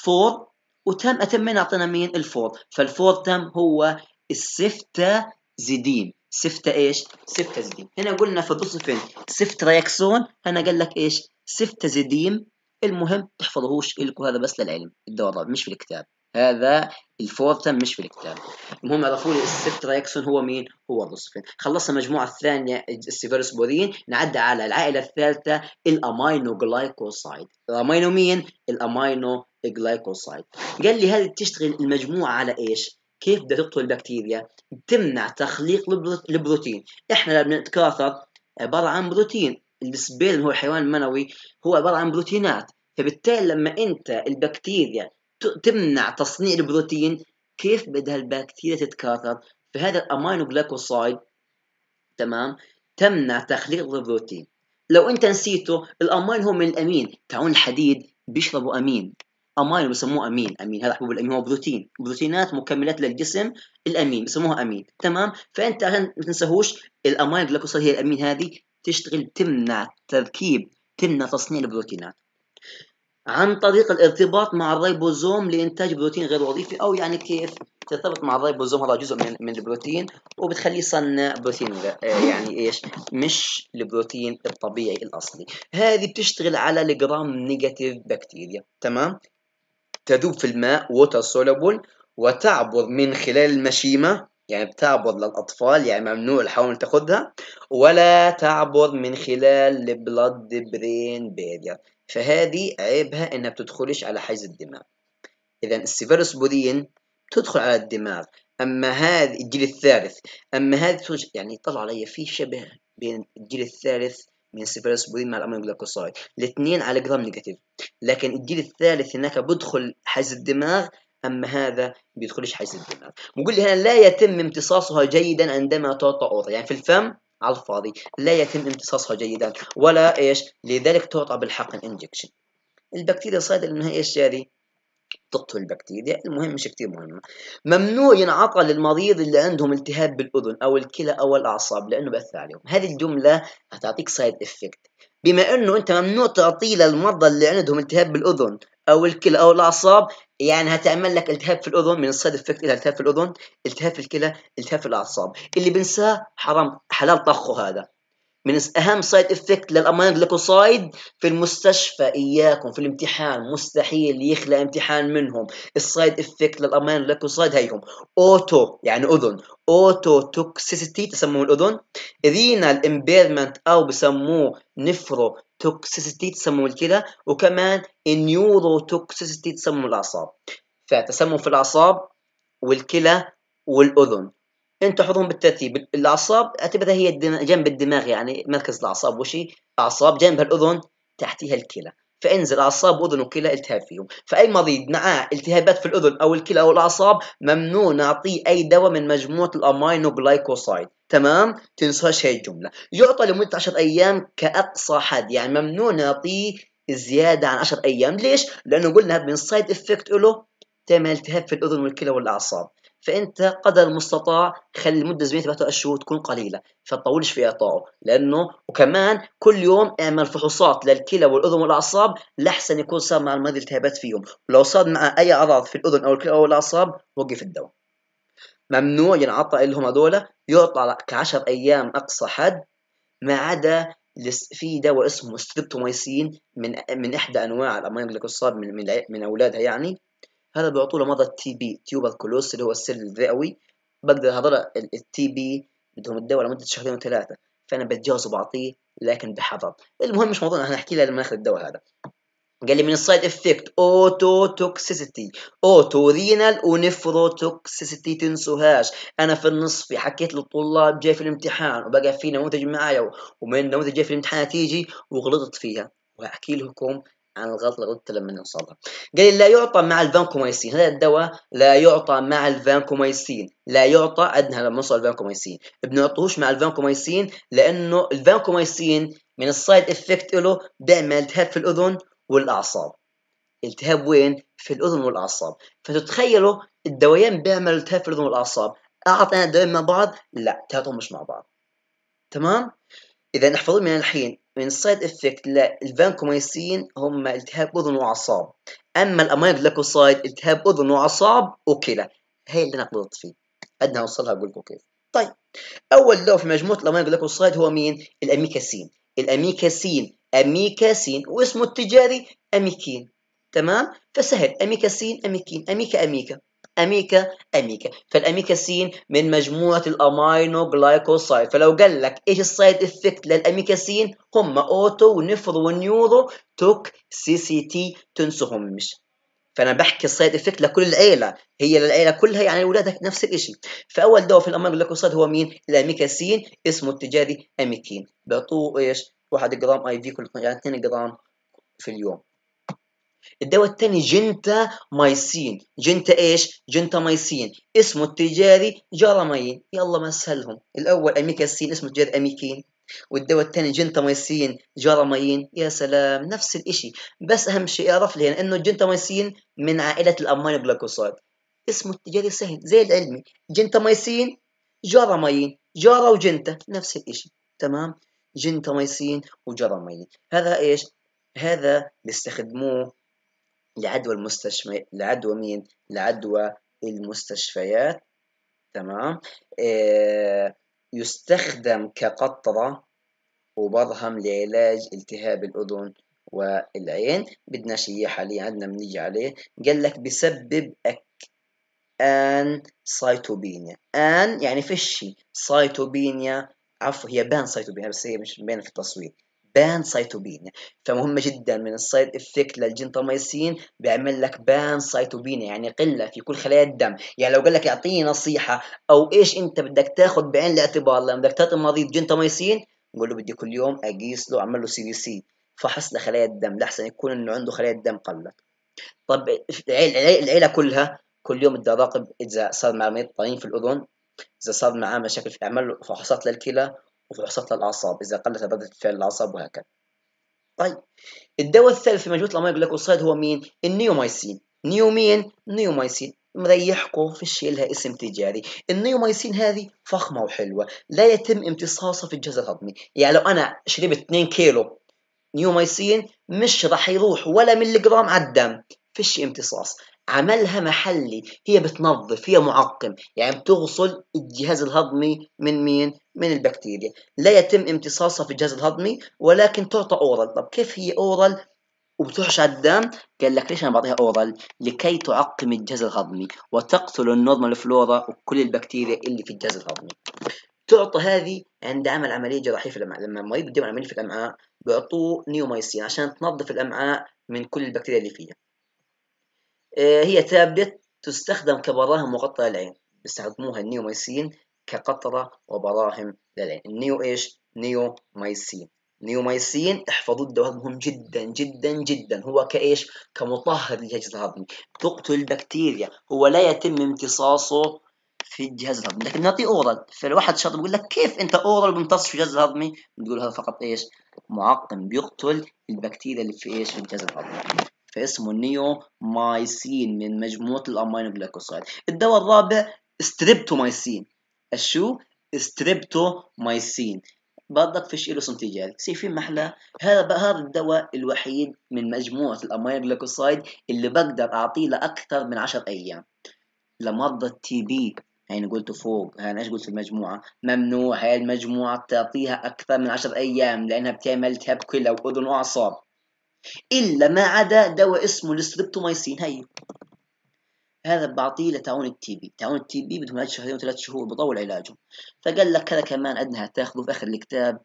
فور وتم أتمين أعطينا مين الفور فالفور تم هو السفتة زيدين سفتة إيش سفتة زيدين هنا قلنا في الدوسفين سفت رياكسون هنا قال لك إيش سفتة زيدين المهم تحفظهوش الكم هذا بس للعلم الرابع مش في الكتاب هذا الفورثم مش في الكتاب المهم عرفوا لي السبت هو مين هو الرصفين خلصنا المجموعه الثانيه السيفيروسبورين نعدى على العائله الثالثه الامينو جلايكوسايد الامينو مين الامينو جلايكوسايد قال لي هذه تشتغل المجموعه على ايش كيف بدها تقتل البكتيريا تمنع تخليق البروتين احنا لما نتكاثر عباره عن بروتين السبيلم هو حيوان منوي هو عباره عن بروتينات فبالتالي لما انت البكتيريا تمنع تصنيع البروتين كيف بدها البكتيريا تتكاثر فهذا الامينو جلايكوسايد تمام تمنع تخليق البروتين لو انت نسيته الامين هو من الامين تعون الحديد بيشربوا امين امين بسموه امين امين هذا حبوب الامين هو بروتين بروتينات مكملات للجسم الامين بسموها امين تمام فانت عشان ما تنساهوش الامين جلايكوسيد هي الامين هذه تشتغل تمنع تركيب تمنع تصنيع البروتينات عن طريق الارتباط مع الريبوزوم لانتاج بروتين غير وظيفي او يعني كيف ترتبط مع الريبوزوم هذا جزء من, من البروتين وبتخليه يصنع بروتين آه، يعني ايش مش البروتين الطبيعي الاصلي هذه بتشتغل على الجرام نيجاتيف بكتيريا تمام تذوب في الماء ووتر سولبل وتعبر من خلال المشيمه يعني بتعبر للأطفال يعني ممنوع الحوامل تاخذها ولا تعبر من خلال البلاد برين بارير فهذه عيبها إنها بتدخلش على حيز الدماغ إذا السيفيروسبورين بتدخل على الدماغ أما هذه الجيل الثالث أما هذه يعني طلع عليا في شبه بين الجيل الثالث من سيفيروسبورين مع الامينو الاثنين على جرام نيجاتيف لكن الجيل الثالث هناك بدخل حيز الدماغ أما هذا بيدخلش حيز الدماغ بيقول لي هنا لا يتم امتصاصها جيدا عندما تعطى أوضة يعني في الفم على الفاضي لا يتم امتصاصها جيدا ولا ايش لذلك تعطى بالحقن انجكشن البكتيريا صيدة لانها ايش هذه تقتل البكتيريا المهم مش كثير مهمة ممنوع ينعطى للمريض اللي عندهم التهاب بالأذن أو الكلى أو الأعصاب لأنه بأثر عليهم هذه الجملة هتعطيك سايد إفكت بما أنه أنت ممنوع تعطيه للمرضى اللي عندهم التهاب بالأذن او الكلى او الاعصاب يعني هتعمل لك التهاب في الاذن من السايد افكت الى التهاب في الاذن التهاب في الكلى التهاب في الاعصاب اللي بنساه حرام حلال طخه هذا من اهم سايد افكت للاميان جليكوسايد في المستشفى اياكم في الامتحان مستحيل يخلى امتحان منهم السايد افكت للاميان جليكوسايد هيهم اوتو يعني اذن اوتو توكسيسيتي تسموه الاذن اذينا الامبيرمنت او بسموه نفرو توكسيسيتي تسموه الكلى وكمان النيورو توكسيسيتي تسموه الاعصاب فتسمم في الاعصاب والكلى والاذن انت تحفظهم بالترتيب الاعصاب اعتبرها هي جنب الدماغ يعني مركز الاعصاب وشي اعصاب جنبها الاذن تحتها الكلى فانزل اعصاب واذن وكلى التهاب فيهم فاي مريض معاه التهابات في الاذن او الكلى او الاعصاب ممنوع نعطيه اي دواء من مجموعه الامينو جلايكوسايد تمام تنساش هي الجمله يعطى لمده 10 ايام كاقصى حد يعني ممنوع نعطيه زياده عن 10 ايام ليش لانه قلنا من سايد افكت له تعمل التهاب في الاذن والكلى والاعصاب فانت قدر المستطاع خلي المده الزمنيه تبعته الشهور تكون قليله فتطولش في اعطائه لانه وكمان كل يوم اعمل فحوصات للكلى والاذن والاعصاب لحسن يكون صار مع المريض التهابات فيهم ولو صار مع اي اعراض في الاذن او الكلى او الاعصاب وقف الدواء ممنوع ينعطى لهم هذول يعطى كعشر ايام اقصى حد ما عدا في دواء اسمه ستريبتوميسين من من احدى انواع الامراض اللي من من اولادها يعني هذا بيعطوا له مرضى التي بي تيوبر كلوس اللي هو السل الرئوي بقدر هذا التي بي بدهم الدواء لمده شهرين وثلاثه فانا بتجاوز وبعطيه لكن بحذر المهم مش موضوعنا هنحكي له لما ناخذ الدواء هذا قال لي من السايد افكت اوتو توكسيسيتي اوتو رينال ونفرو توكسيسيتي تنسوهاش انا في النصف حكيت للطلاب جاي في الامتحان وبقى في نموذج معايا ومن نموذج جاي في الامتحان تيجي وغلطت فيها واحكي لكم عن الغلط اللي قلت لما نوصلها قال لي لا يعطى مع الفانكومايسين هذا الدواء لا يعطى مع الفانكومايسين لا يعطى ادنى لما نوصل الفانكومايسين بنعطوش مع الفانكومايسين لانه الفانكومايسين من السايد افكت له بيعمل التهاب في الاذن والاعصاب التهاب وين في الاذن والاعصاب فتتخيلوا الدوايين بيعمل التهاب في الاذن والاعصاب اعطينا انا مع بعض لا تهاتهم مش مع بعض تمام اذا احفظوا من الحين من سايد افكت للفانكوميسين هم التهاب اذن واعصاب اما الامايد لاكوسايد التهاب اذن واعصاب وكلى هي اللي انا فيه بدنا نوصلها اقول لكم كيف طيب اول دواء في مجموعه الامايد جلوكوسايد هو مين الاميكاسين الاميكاسين اميكاسين واسمه التجاري اميكين تمام فسهل اميكاسين اميكين اميكا اميكا اميكا اميكا فالاميكاسين من مجموعه الامينو جلايكوسايد فلو قال لك ايش السايد افكت للاميكاسين هم اوتو ونفر ونيورو توك سي سي تي تنسهمش فانا بحكي السايد افكت لكل العيله هي للعيله كلها يعني اولادك نفس الشيء فاول دواء في الامينو جلايكوسايد هو مين الاميكاسين اسمه التجاري اميكين بيعطوه ايش 1 جرام اي في كل يعني 2 جرام في اليوم الدواء الثاني جنتا مايسين جنتا ايش جنتا مايسين اسمه التجاري جرامين يلا ما اسهلهم الاول اميكاسين اسمه التجاري اميكين والدواء الثاني جنتا مايسين جرامين يا سلام نفس الاشي بس اهم شيء اعرف لي يعني انه مايسين من عائله الامين جلوكوسايد اسمه التجاري سهل زي العلمي جنتا مايسين جرامين جارة وجنتا نفس الاشي تمام جنتا مايسين وجرامين هذا ايش هذا بيستخدموه لعدوى المستشفى لعدوى مين لعدوى المستشفيات تمام آه، يستخدم كقطرة وبرهم لعلاج التهاب الأذن والعين بدنا شيء حاليا عندنا بنيجي عليه قال لك بسبب أك ان سايتوبينيا ان يعني فيش شيء سايتوبينيا عفوا هي بان سايتوبينيا بس هي مش باينه في التصوير بان سايتوبين فمهمة جدا من السايد افكت للجنتاميسين بيعمل لك بان سايتوبين يعني قلة في كل خلايا الدم يعني لو قال لك اعطيني نصيحة او ايش انت بدك تاخذ بعين الاعتبار لما بدك تعطي مريض جنتاميسين نقول له بدي كل يوم اقيس له اعمل له سي بي سي فحص لخلايا الدم لحسن يكون انه عنده خلايا الدم قلت طب العيلة كلها كل يوم بدي اراقب اذا صار مع مريض طنين في الاذن اذا صار معاه مشاكل في اعمل له فحوصات للكلى وفحوصات للأعصاب إذا قلت ردة فعل الأعصاب وهكذا طيب الدواء الثالث في مجموعة الأمراض الجلوكوسايد هو مين؟ النيومايسين نيومين نيومايسين مريحكم فيش لها اسم تجاري النيومايسين هذه فخمة وحلوة لا يتم امتصاصها في الجهاز الهضمي يعني لو أنا شربت 2 كيلو نيومايسين مش راح يروح ولا ملي جرام على الدم فيش امتصاص عملها محلي هي بتنظف هي معقم يعني بتغسل الجهاز الهضمي من مين من البكتيريا لا يتم امتصاصها في الجهاز الهضمي ولكن تعطى اورال طب كيف هي اورال وبتحشى الدم قال لك ليش انا بعطيها اورال لكي تعقم الجهاز الهضمي وتقتل النورمال فلورا وكل البكتيريا اللي في الجهاز الهضمي تعطى هذه عند عمل عمليه جراحيه في الامعاء لما المريض يعمل عمليه في الامعاء بيعطوه نيومايسين عشان تنظف الامعاء من كل البكتيريا اللي فيها آه، هي تابلت تستخدم كبراهم مغطاة للعين بيستخدموها مايسين كقطرة وبراهم للعين النيو ايش؟ نيو مايسين احفظوا الدواء مهم جدا جدا جدا هو كايش؟ كمطهر للجهاز الهضمي تقتل بكتيريا هو لا يتم امتصاصه في الجهاز الهضمي لكن نعطي اورال فالواحد شاطر بيقول لك كيف انت اورال بيمتص في الجهاز الهضمي بتقول هذا فقط ايش؟ معقم بيقتل البكتيريا اللي في ايش؟ في الجهاز الهضمي فاسمه النيو مايسين من مجموعة الأمينو جلوكوسايد الدواء الرابع مايسين الشو مايسين بدك فيش له سنتيجات سي في محلى هذا هذا الدواء الوحيد من مجموعة الأمينو جلوكوسايد اللي بقدر أعطيه لأكثر من 10 أيام لمرضى التي بي هين قلت فوق هين ايش قلت في المجموعه ممنوع هاي المجموعه تعطيها اكثر من 10 ايام لانها بتعمل التهاب كلها واذن واعصاب إلا ما عدا دواء اسمه الستريبتومايسين هي هذا بعطيه لتعاون التي بي تعاون التي بي بدهم علاج شهرين وثلاث شهور بطول علاجه فقال لك هذا كمان عندنا تاخذه في آخر الكتاب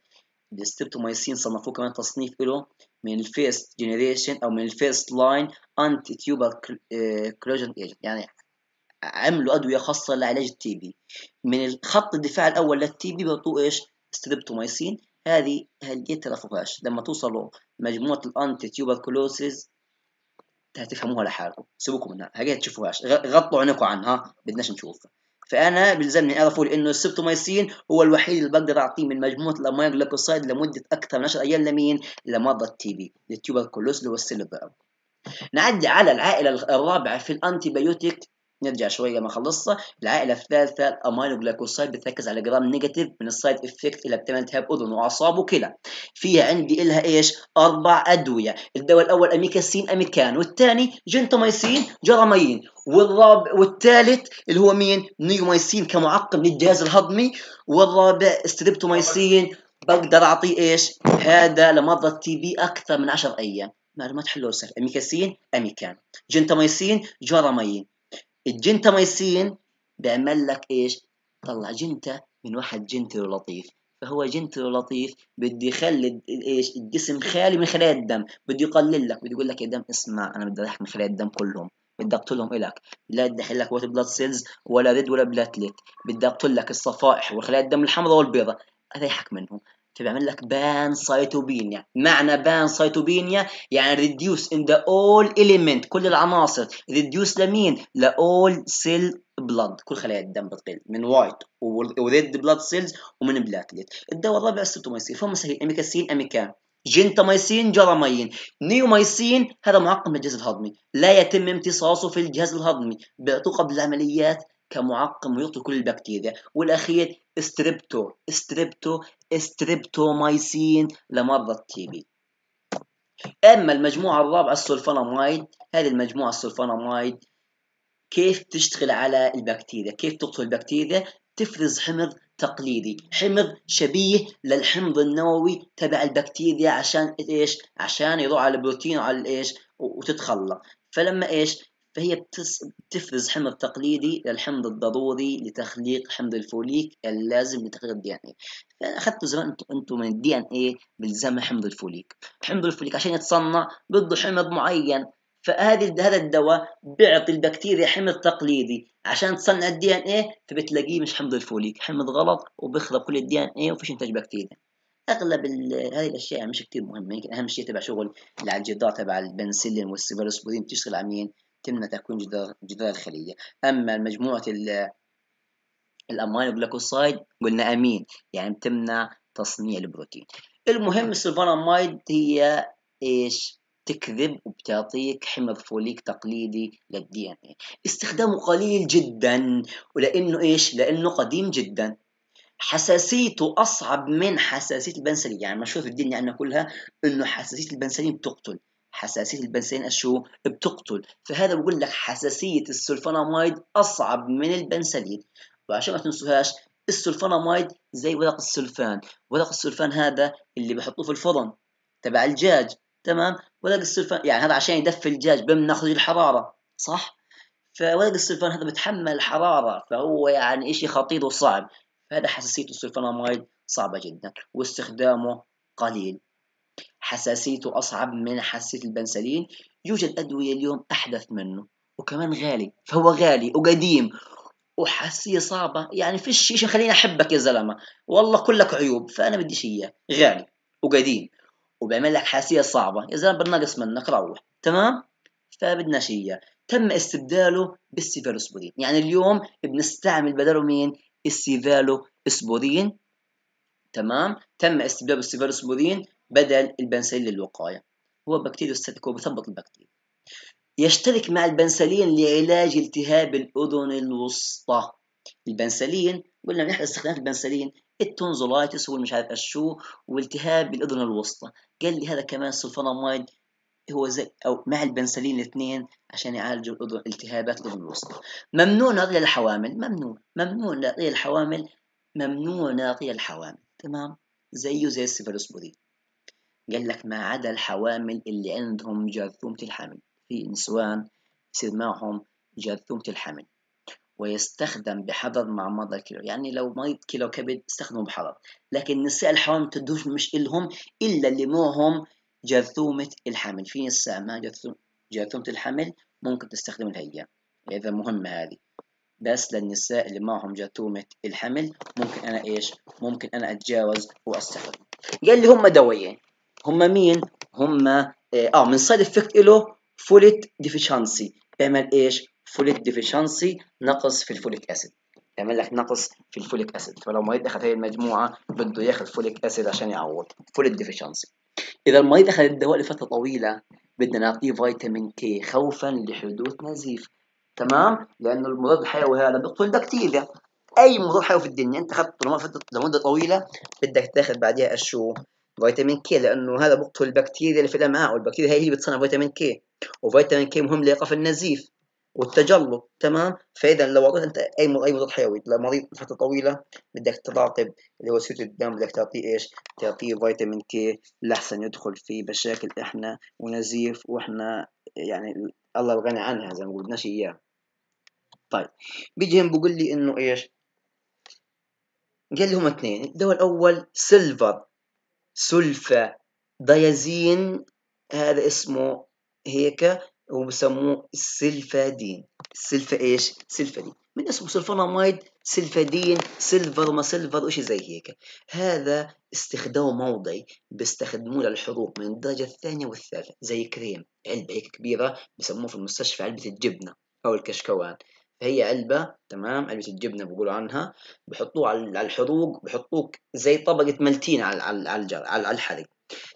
الستريبتومايسين صنفوه كمان تصنيف له من الفيرست جنريشن او من الفيرست لاين انتي تيوبر كلوجن ايجنت يعني عملوا ادويه خاصه لعلاج التي بي من الخط الدفاع الاول للتي بي بيعطوه ايش؟ ستريبتومايسين هذه هلجتها لا لما توصلوا مجموعة الأنتي كلوسز هتفهموها لحالكم سيبوكم منها حاجات تشوفوهاش غطوا عينكم عنها بدناش نشوفها فانا بيلزمني اعرفوا لانه السبتومايسين هو الوحيد اللي بقدر اعطيه من مجموعه الامياج ليكوسايد لمده اكثر من 10 ايام لمين؟ لمرضى التي بي للتيوبركلوز اللي هو السيلفر نعدي على العائله الرابعه في الانتي بايوتيك نرجع شويه لما خلصها العائله الثالثه الامينوجلايكوسايد بتركز على جرام نيجاتيف من السايد افكت إلى بتعمل التهاب اذن واعصاب وكلى فيها عندي الها ايش اربع ادويه الدواء الاول اميكاسين اميكان والثاني جنتاميسين جرامين والرابع والثالث اللي هو مين نيومايسين كمعقم للجهاز الهضمي والرابع ستريبتومايسين بقدر اعطيه ايش هذا لمرضى التي بي اكثر من 10 ايام معلومات حلوه وسهله اميكاسين اميكان جنتاميسين جرامين ميسين بيعمل لك ايش؟ طلع جنتا من واحد جنتل لطيف فهو جنتل لطيف بده يخلي ايش الجسم خالي من خلايا الدم بده يقلل لك بده يقول لك يا دم اسمع انا بدي اريحك من خلايا الدم كلهم بدي اقتلهم الك لا بدي احل لك وات بلاد سيلز ولا ريد ولا بلاتليت بدي اقتل لك الصفائح وخلايا الدم الحمراء والبيضاء اريحك منهم فبيعمل لك بان سايتوبينيا معنى بان سايتوبينيا يعني ريديوس ان ذا اول اليمنت كل العناصر ريديوس لمين لاول سيل بلاد كل خلايا الدم بتقل من وايت وريد بلاد سيلز ومن بلاتليت الدواء الرابع السيتومايسين فهم سهل اميكاسين اميكان جنتامايسين جرامين نيومايسين هذا معقم للجهاز الهضمي لا يتم امتصاصه في الجهاز الهضمي بيعطوه قبل العمليات كمعقم ويقتل كل البكتيريا والاخير استريبتو استريبتو استريبتومايسين لمرضى التيبي اما المجموعه الرابعه السولفانامايد هذه المجموعه السولفانامايد كيف تشتغل على البكتيريا كيف تقتل البكتيريا تفرز حمض تقليدي حمض شبيه للحمض النووي تبع البكتيريا عشان ايش عشان يضع على البروتين وعلى الايش وتتخلى فلما ايش فهي بتفرز حمض تقليدي للحمض الضروري لتخليق حمض الفوليك اللازم لتخليق الدي ان اي فاخذتوا زمان انتم من الدي ان اي بالزام حمض الفوليك حمض الفوليك عشان يتصنع بده حمض معين فهذه هذا الدواء بيعطي البكتيريا حمض تقليدي عشان تصنع الدي ان اي فبتلاقيه مش حمض الفوليك حمض غلط وبيخرب كل الدي ان اي وفيش انتاج بكتيريا اغلب هذه الاشياء مش كثير مهمه يمكن اهم شيء تبع شغل العجدات تبع البنسلين والسيفيروسبورين بتشتغل على مين تمنع تكوين جدار جدار الخلية أما مجموعة الأموال الجلوكوسايد قلنا أمين يعني بتمنع تصنيع البروتين المهم السلفانامايد هي إيش تكذب وبتعطيك حمض فوليك تقليدي للدي ان اي استخدامه قليل جدا ولانه ايش لانه قديم جدا حساسيته اصعب من حساسيه البنسلين يعني مشهور في الدنيا عندنا كلها انه حساسيه البنسلين بتقتل حساسية البنسلين اشو بتقتل فهذا بقول لك حساسية السلفونامايد أصعب من البنسلين وعشان ما تنسوهاش السلفونامايد زي ورق السلفان ورق السلفان هذا اللي بحطوه في الفرن تبع الدجاج تمام ورق السلفان يعني هذا عشان يدفي الدجاج بمنخرج الحرارة صح فورق السلفان هذا بتحمل الحرارة فهو يعني إشي خطير وصعب فهذا حساسية السلفونامايد صعبة جدا واستخدامه قليل حساسيته أصعب من حساسية البنسلين يوجد أدوية اليوم أحدث منه وكمان غالي فهو غالي وقديم وحساسية صعبة يعني فيش شيء خليني أحبك يا زلمة والله كلك عيوب فأنا بديش إياه غالي وقديم وبيعمل لك حساسية صعبة يا زلمة بنقص منك روح تمام فبدناش إياه تم استبداله بالسيفالوسبورين يعني اليوم بنستعمل بداله مين السيفالوسبورين تمام تم استبداله السيفالوسبورين بدل البنسلين للوقاية هو ستاتيك بثبط البكتيريا يشترك مع البنسلين لعلاج التهاب الأذن الوسطى البنسلين قلنا من احد استخدامات البنسلين التونزولايتس والمش عارف شو والتهاب الأذن الوسطى قال لي هذا كمان سلفونامايد هو زي او مع البنسلين الاثنين عشان يعالجوا الاذن التهابات الاذن الوسطى ممنوع نعطيها للحوامل ممنوع ممنوع نعطيها للحوامل ممنوع نعطيها للحوامل تمام زيه زي السيفالوسبورين قال لك ما عدا الحوامل اللي عندهم جرثومة الحمل في نسوان يصير معهم جرثومة الحمل ويستخدم بحضر مع مرضى كيلو يعني لو مريض كيلو كبد استخدموا بحضر لكن نساء الحوامل تدوش مش إلهم إلا اللي معهم جرثومة الحمل في نساء ما جرثومة الحمل ممكن تستخدم هي إذا مهمة هذه بس للنساء اللي معهم جرثومة الحمل ممكن أنا إيش ممكن أنا أتجاوز وأستخدم قال لي هم دويين هم مين؟ هم اه, آه، من سايد افكت له فوليت ديفيشنسي بيعمل ايش؟ فوليت ديفيشنسي نقص في الفوليك اسيد بيعمل لك نقص في الفوليك اسيد فلو مريض اخذ هذه المجموعه بده ياخذ فوليك اسيد عشان يعوض فوليك ديفيشنسي اذا المريض اخذ الدواء لفتره طويله بدنا نعطيه فيتامين كي خوفا لحدوث نزيف تمام لانه المضاد الحيوي هذا بيقتل بكتيريا اي مضاد حيوي في الدنيا انت اخذته لمده طويله بدك تاخذ بعدها شو فيتامين كي لانه هذا بقتل البكتيريا اللي في الامعاء آه، والبكتيريا هي اللي بتصنع فيتامين كي وفيتامين كي مهم لايقاف النزيف والتجلط تمام فاذا لو اعطيت انت اي مرض اي مضاد حيوي لمريض فتره طويله بدك تراقب اللي هو سيوله الدم بدك تعطيه ايش؟ تعطيه فيتامين كي لاحسن يدخل في مشاكل احنا ونزيف واحنا يعني الله الغني عنها زي ما قلناش اياه طيب بيجي هم بقول لي انه ايش؟ قال لي هم اثنين الدواء الاول سيلفر سلفا ديازين هذا اسمه هيك وبسموه السلفادين السلفا ايش؟ سلفادين من اسمه سلفونامايد سلفادين سيلفر ما سيلفر وشي زي هيك هذا استخدام موضعي بيستخدموه للحروق من الدرجة الثانية والثالثة زي كريم علبة هيك كبيرة بسموه في المستشفى علبة الجبنة أو الكشكوان هي علبة تمام علبة الجبنة بقولوا عنها بحطوه على الحروق بحطوك زي طبقة ملتين على الجر على الحرق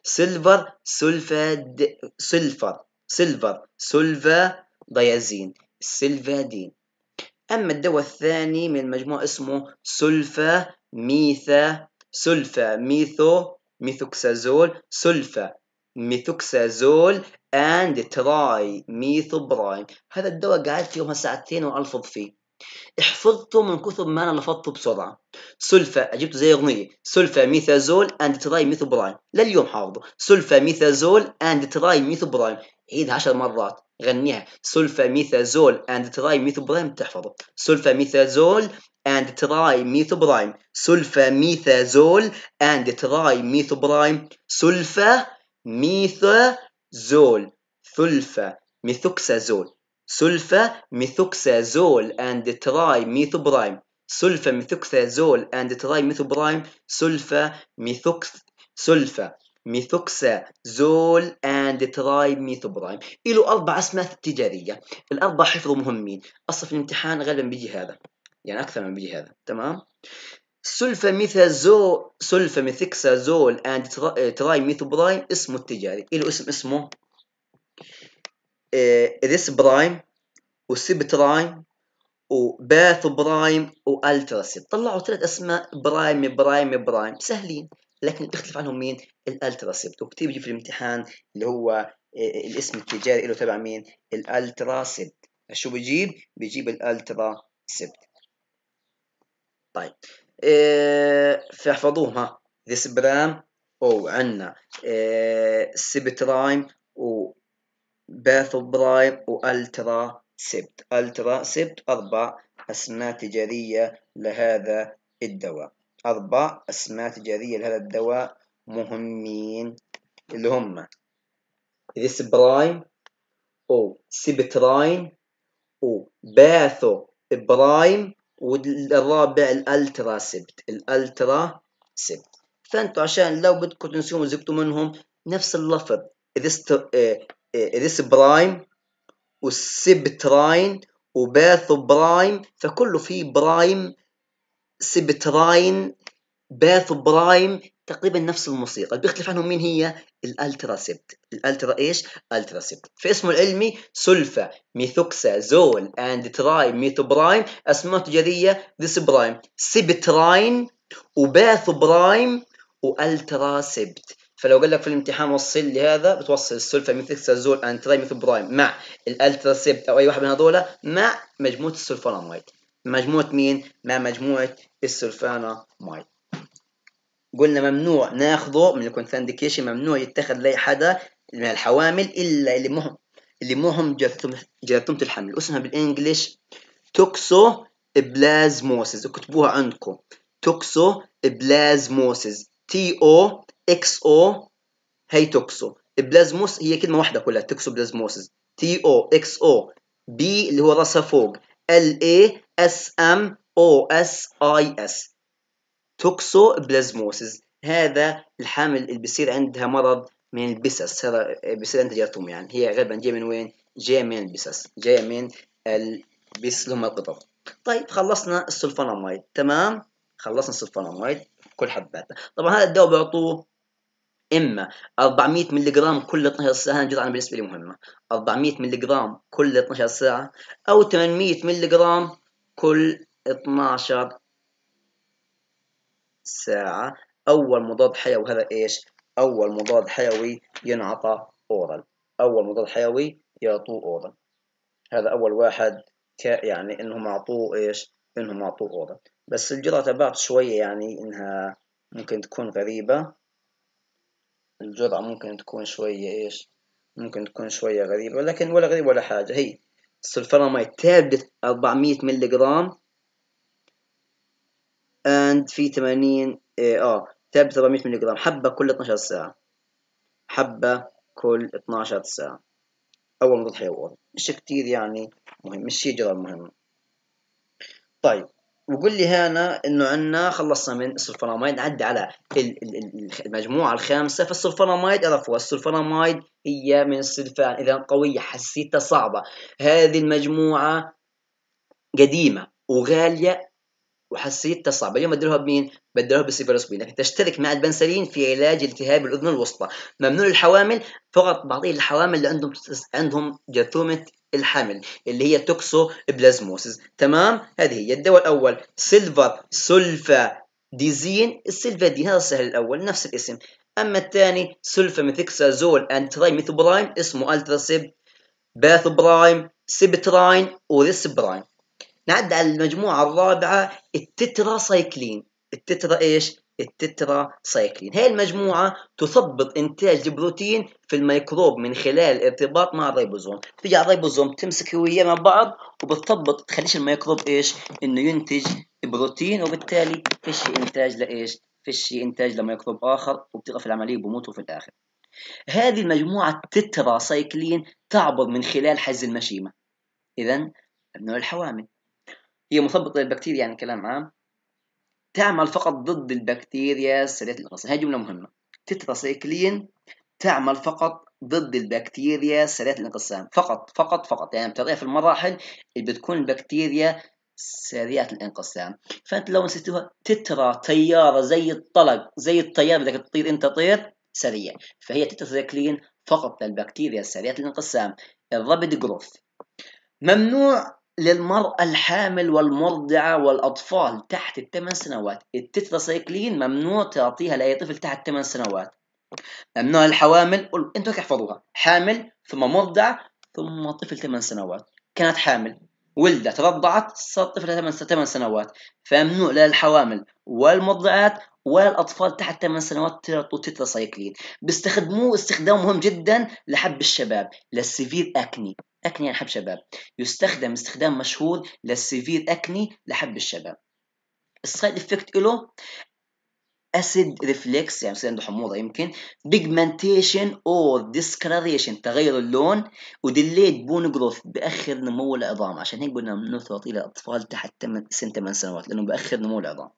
سيلفر سلفاد سلفر سيلفر سلفا ديازين السلفادين أما الدواء الثاني من المجموعة اسمه سلفا ميثا سلفا ميثو ميثوكسازول سلفا ميثوكسازول اند تراي ميثوبرايم هذا الدواء قعدت يومها ساعتين والفظ فيه حفظته من كثر ما انا لفظته بسرعه سلفا جبته زي اغنيه سلفا ميثازول اند تراي ميثوبرايم لليوم حافظه سلفا ميثازول اند تراي ميثوبرايم عيدها عشر مرات غنيها سلفا ميثازول اند تراي ميثوبرايم تحفظه سلفا ميثازول اند تراي ميثوبرايم سلفا ميثازول اند تراي ميثوبرايم سلفا ميثازول ثلفة ميثوكسازول سلفة ميثوكسازول and تراي ميثو ميثوبرايم سلفة ميثوكسازول and تراي ميثو برايم سلفة ميثوكس سلفة ميثوكسازول اند تراي ميثو برايم إلو اربع اسماء تجاريه الاربع حفظوا مهمين اصلا في الامتحان غالبا بيجي هذا يعني اكثر من بيجي هذا تمام سلفاميثازو ميثكسازول اند تراي ميثوبرايم اسمه التجاري له اسم اسمه آه، ريس برايم وسيب برايم وباث برايم والتراسيب طلعوا ثلاث اسماء برايم برايم برايم سهلين لكن اللي بيختلف عنهم مين الالتراسيب وكتير بيجي في الامتحان اللي هو آه، الاسم التجاري له تبع مين الالتراسيب شو بيجيب بيجيب الالتراسيب طيب إيه، فاحفظوها او وعندنا سبت رايم و باث برايم والترا سبت الترا سبت اربع اسماء تجاريه لهذا الدواء اربع اسماء تجاريه لهذا الدواء مهمين اللي هم برايم او او وباثو برايم والرابع الالترا سبت الالترا سبت فانتوا عشان لو بدكم تنسوهم زبطوا منهم نفس اللفظ ريس آه، آه، برايم والسبتراين وباث برايم فكله فيه برايم سبتراين باث برايم تقريبا نفس الموسيقى بيختلف عنهم مين هي الالتراسبت الالترا ايش التراسبت في اسمه العلمي سلفا ميثوكسا زول اند تراي ميثوبرايم اسماء تجاريه برايم ديسبرايم سبتراين وباثوبرايم والتراسبت فلو قال لك في الامتحان وصل لي هذا بتوصل السلفا ميثوكسازول اند تراي ميثوبرايم مع الالتراسبت او اي واحد من هذول مع مجموعه السلفانامايد مجموعه مين مع مجموعه السلفانامايد قلنا ممنوع ناخذه من الكونسندكيشن ممنوع يتخذ لاي حدا من الحوامل الا اللي مهم اللي مهم جرثومة الحمل اسمها بالانجلش توكسو بلازموسز اكتبوها عندكم توكسو بلازموسز تي او اكس او هي توكسو بلازموس هي كلمه واحده كلها توكسو بلازموسز تي او اكس او بي اللي هو راسها فوق ال اي اس ام او اس اي اس توكسوبلازموسز هذا الحامل اللي بيصير عندها مرض من البسس هذا بيصير عندها جرثوم يعني هي غالبا جايه من وين؟ جايه من البسس جايه من البس اللي هم القطط طيب خلصنا السلفانامايد تمام خلصنا السلفانامايد كل حباته طبعا هذا الدواء بيعطوه اما 400 ملي جرام كل 12 ساعه جزء انا بالنسبه لي مهمه 400 ملي جرام كل 12 ساعه او 800 ملي جرام كل 12 ساعة أول مضاد حيوي هذا إيش؟ أول مضاد حيوي ينعطى أورال أول مضاد حيوي يعطوه أورال هذا أول واحد ك يعني إنهم أعطوه إيش؟ إنهم أعطوه أورال بس الجرعة تبعته شوية يعني إنها ممكن تكون غريبة الجرعة ممكن تكون شوية إيش؟ ممكن تكون شوية غريبة لكن ولا غريبة ولا حاجة هي السلفراميد تابلت 400 ملغرام جرام اند في 80 إيه، اه تاب 700 ملي جرام حبه كل 12 ساعه حبه كل 12 ساعه اول ما أول مش كتير يعني مهم مش شي جرام مهم طيب وقول لي هنا انه عندنا خلصنا من السلفونامايد عدى على المجموعه الخامسه فالسلفونامايد عرفوها السلفونامايد هي من السلفان اذا قويه حسيتها صعبه هذه المجموعه قديمه وغاليه وحسيت تصعب اليوم بدلوها بمين؟ بدلوها بالسيفيروسبين لكن تشترك مع البنسلين في علاج التهاب الاذن الوسطى ممنوع الحوامل فقط بعطيه الحوامل اللي عندهم عندهم جرثومه الحمل اللي هي توكسو بلازموسز تمام هذه هي الدواء الاول سيلفر سلفا ديزين السلفا دي هذا السهل الاول نفس الاسم اما الثاني سلفا ميثكسازول انتراي ميثوبرايم اسمه التراسيب باثوبرايم سيبتراين برايم نعد على المجموعة الرابعة التترا سايكلين التترا إيش؟ التترا سايكلين هاي المجموعة تثبط إنتاج البروتين في الميكروب من خلال الارتباط مع الريبوزوم تيجي على الريبوزوم تمسك وياه مع بعض وبتثبط تخليش الميكروب إيش؟ إنه ينتج بروتين وبالتالي فيش إنتاج لإيش؟ فيش إنتاج لميكروب آخر وبتقف العملية وبموتوا في الآخر هذه المجموعة التترا سايكلين تعبر من خلال حز المشيمة إذا نوع الحوامل هي مثبطة للبكتيريا يعني كلام عام تعمل فقط ضد البكتيريا سريعة الانقسام هاي جملة مهمة تتراسيكلين تعمل فقط ضد البكتيريا سريعة الانقسام فقط فقط فقط يعني بتضيع في المراحل اللي بتكون البكتيريا سريعة الانقسام فأنت لو نسيتوها تترا طيارة زي الطلق زي الطيارة بدك تطير أنت طير سريع فهي تتراسيكلين فقط للبكتيريا سريعة الانقسام الرابد جروث ممنوع للمرأة الحامل والمرضعة والأطفال تحت الثمان سنوات التتراسيكلين ممنوع تعطيها لأي طفل تحت الثمان سنوات ممنوع الحوامل انتوا هيك احفظوها حامل ثم مرضعة ثم طفل ثمان سنوات كانت حامل ولدت رضعت صارت طفل ثمان سنوات فممنوع للحوامل والمرضعات والاطفال تحت 8 سنوات تعطوا تتراسايكلين بيستخدموه استخدام مهم جدا لحب الشباب للسيفير اكني أكني عن حب شباب يستخدم استخدام مشهور للسيفير أكني لحب الشباب السايد افكت له اسيد ريفلكس يعني بصير عنده حموضه يمكن بيجمنتيشن اور ديسكلاريشن تغير اللون وديليت بون جروث باخر نمو العظام عشان هيك قلنا ممنوع تعطيه للاطفال تحت سن 8 سنوات لانه باخر نمو العظام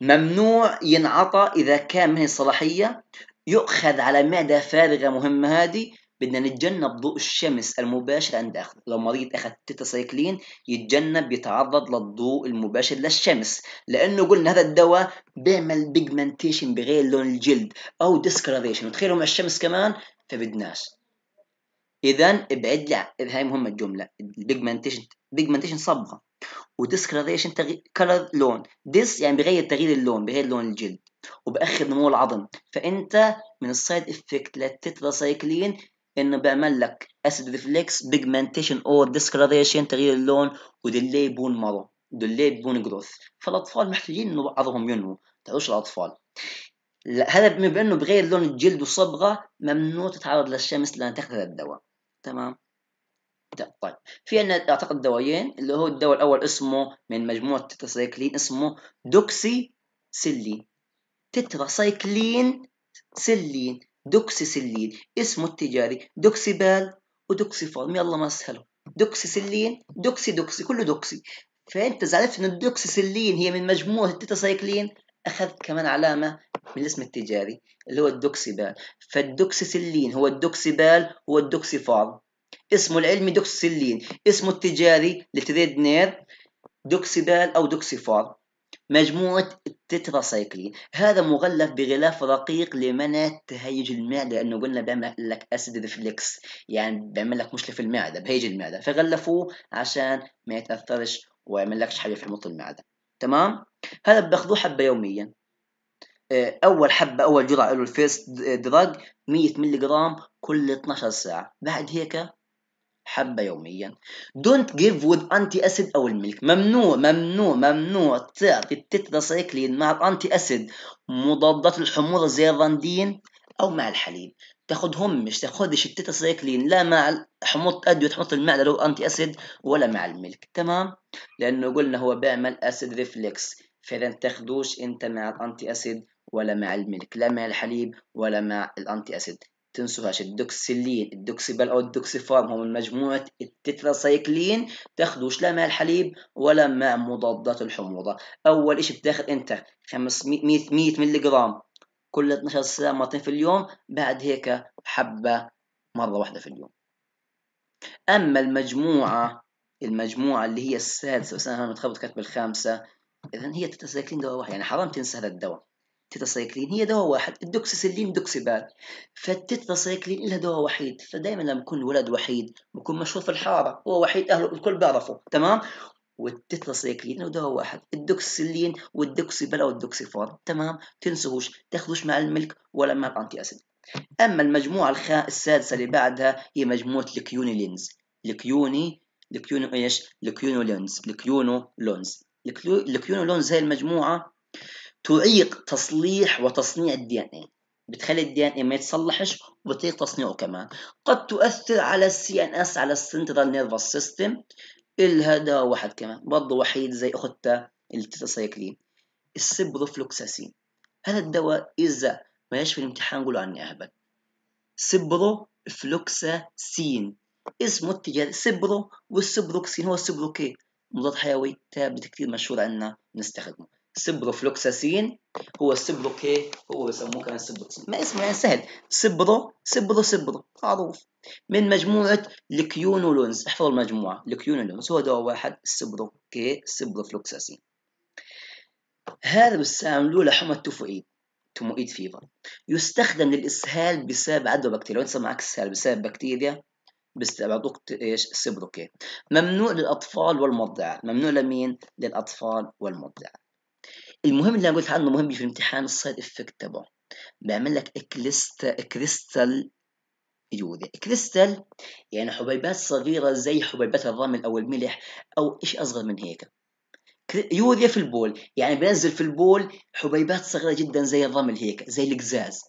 ممنوع ينعطى اذا كان ما هي صلاحيه يؤخذ على معده فارغه مهمه هذه بدنا نتجنب ضوء الشمس المباشر عند أخذ لو مريض أخذ تيتاسايكلين يتجنب يتعرض للضوء المباشر للشمس لأنه قلنا هذا الدواء بيعمل بيجمنتيشن بغير لون الجلد أو ديسكلاريشن وتخيلوا مع الشمس كمان فبدناش إذا ابعد لي هاي مهمة الجملة البيجمنتيشن بيجمنتيشن صبغة وديسكلاريشن كلر لون ديس يعني بغير تغيير اللون بغير لون الجلد وبأخر نمو العظم فانت من السايد افكت للتتراسايكلين انه بيعمل لك اسيد ريفلكس بيجمنتيشن اور ديسكراديشن تغيير اللون وديلي بون مرض ديلي بون جروث فالاطفال محتاجين انه بعضهم ينمو تعوش الاطفال لا هذا بما انه بغير لون الجلد والصبغه ممنوع تتعرض للشمس لان تاخذ هذا الدواء تمام طيب في عندنا اعتقد دوايين اللي هو الدواء الاول اسمه من مجموعه تتراسايكلين اسمه دوكسي سيلين تتراسايكلين سيلين دوكسيسيلين اسمه التجاري دوكسيبال ودوكسيفال يلا ما اسهله دوكسيسيلين دوكسي دوكسي كله دوكسي فانت زعلت ان الدوكسيسيلين هي من مجموعه التيتاسايكلين اخذت كمان علامه من الاسم التجاري اللي هو الدوكسيبال فالدوكسيسيلين هو الدوكسيبال هو الدوكسيفال اسمه العلمي دوكسيسيلين اسمه التجاري لتريد نير دوكسيبال او دوكسيفال مجموعة التتراسايكلين هذا مغلف بغلاف رقيق لمنع تهيج المعدة لأنه قلنا بيعمل لك أسيد ريفلكس يعني بيعمل لك مشكلة في المعدة بهيج المعدة فغلفوه عشان ما يتأثرش ويعمل لكش حاجة في حموضة المعدة تمام هذا بياخذوه حبة يوميا آه، أول حبة أول جرعة له الفيرست دراج 100 مللي جرام كل 12 ساعة بعد هيك حبة يوميا دونت جيف وذ انتي اسيد او الملك ممنوع ممنوع ممنوع تعطي التتراسايكلين مع الانتي اسيد مضادات الحموضة زي الراندين او مع الحليب تاخدهم مش تاخدش التتراسايكلين لا مع حموضة ادوية حموضة المعدة لو انتي اسيد ولا مع الملك تمام لانه قلنا هو بيعمل اسيد ريفلكس فاذا تاخدوش انت مع الانتي اسيد ولا مع الملك لا مع الحليب ولا مع الانتي اسيد تنسوهاش الدوكسيلين الدوكسيبال او الدوكسيفارم هم مجموعه التتراسايكلين تاخدوش لا مع الحليب ولا مع مضادات الحموضه اول اشي بتاخد انت 500 100 جرام كل 12 ساعه مرتين في اليوم بعد هيك حبه مره واحده في اليوم اما المجموعه المجموعه اللي هي السادسه بس انا متخبط كاتب الخامسه اذا هي تتراسايكلين دواء واحد يعني حرام تنسى هذا الدواء التتراسايكلين هي دواء واحد الدوكسيسيلين دوكسيبان فالتيتاسايكلين لها دواء وحيد فدائما لما يكون الولد وحيد بكون مشهور في الحاره هو وحيد اهله الكل بيعرفه تمام له دواء واحد الدوكسيسيلين والدوكسيبال او الدوكسيفون تمام تنسوهوش تاخذوش مع الملك ولا مع الانتي اسيد اما المجموعه الخاء السادسه اللي بعدها هي مجموعه الكيونيلينز الكيوني الكيونو ايش لونز الكيونو لونز هي المجموعه تعيق تصليح وتصنيع الدي ان إيه. بتخلي الدي ان إيه ما يتصلحش وبتعيق تصنيعه كمان قد تؤثر على السي ان اس على السنترال نيرفس سيستم الهدا واحد كمان برضه وحيد زي اخوته التتراسايكلين السبروفلوكساسين هذا الدواء اذا ما في الامتحان قولوا عني اهبل سبروفلوكساسين اسمه التجاري سبرو والسبروكسين هو السبروكي مضاد حيوي ثابت كثير مشهور عندنا بنستخدمه سبروفلوكساسين هو السبرو كي إيه؟ هو بسموه كمان سبروكسين ما اسمه يعني سهل سبرو سبرو سبرو معروف من مجموعة الكيونولونز احفظوا المجموعة الكيونولونز هو دواء واحد سبرو كي سبروفلوكساسين هذا بيستعملوه لحمى التوفوئيد توموئيد فيفر يستخدم للإسهال بسبب عدوى بكتيريا لو انت معك اسهال بسبب بكتيريا بيستعملوك ايش سبروكي ممنوع للأطفال والمرضعات ممنوع لمين؟ للأطفال والمرضعات المهم اللي انا قلت عنه مهم في امتحان السايد افكت تبعه بيعمل لك اكليست كريستال يوريا كريستال يعني حبيبات صغيره زي حبيبات الرمل او الملح او ايش اصغر من هيك يوريا في البول يعني بينزل في البول حبيبات صغيره جدا زي الرمل هيك زي القزاز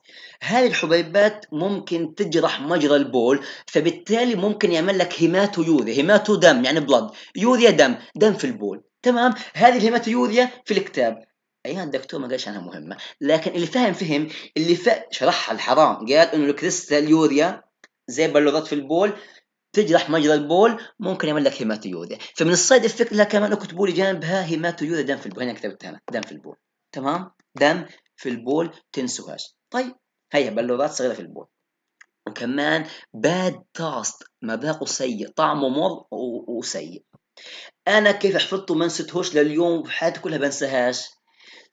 هذه الحبيبات ممكن تجرح مجرى البول فبالتالي ممكن يعمل لك هيماتو يوريا هيماتو دم يعني بلد يوريا دم دم في البول تمام هذه الهيماتو يوريا في الكتاب ايها الدكتور ما قالش انها مهمه لكن اللي فهم فهم اللي ف... شرحها الحرام قال انه الكريستال يوريا زي بلورات في البول تجرح مجرى البول ممكن يعمل لك هيماتيوريا فمن الصيد افكت لها كمان اكتبوا لي جنبها هيماتيوريا دم في البول هنا كتبتها انا دم في البول تمام دم في البول تنسوهاش طيب هيا بلورات صغيره في البول وكمان باد تاست مذاقه سيء طعمه مر وسيء انا كيف حفظته ما نسيتهوش لليوم وحياتي كلها بنساهاش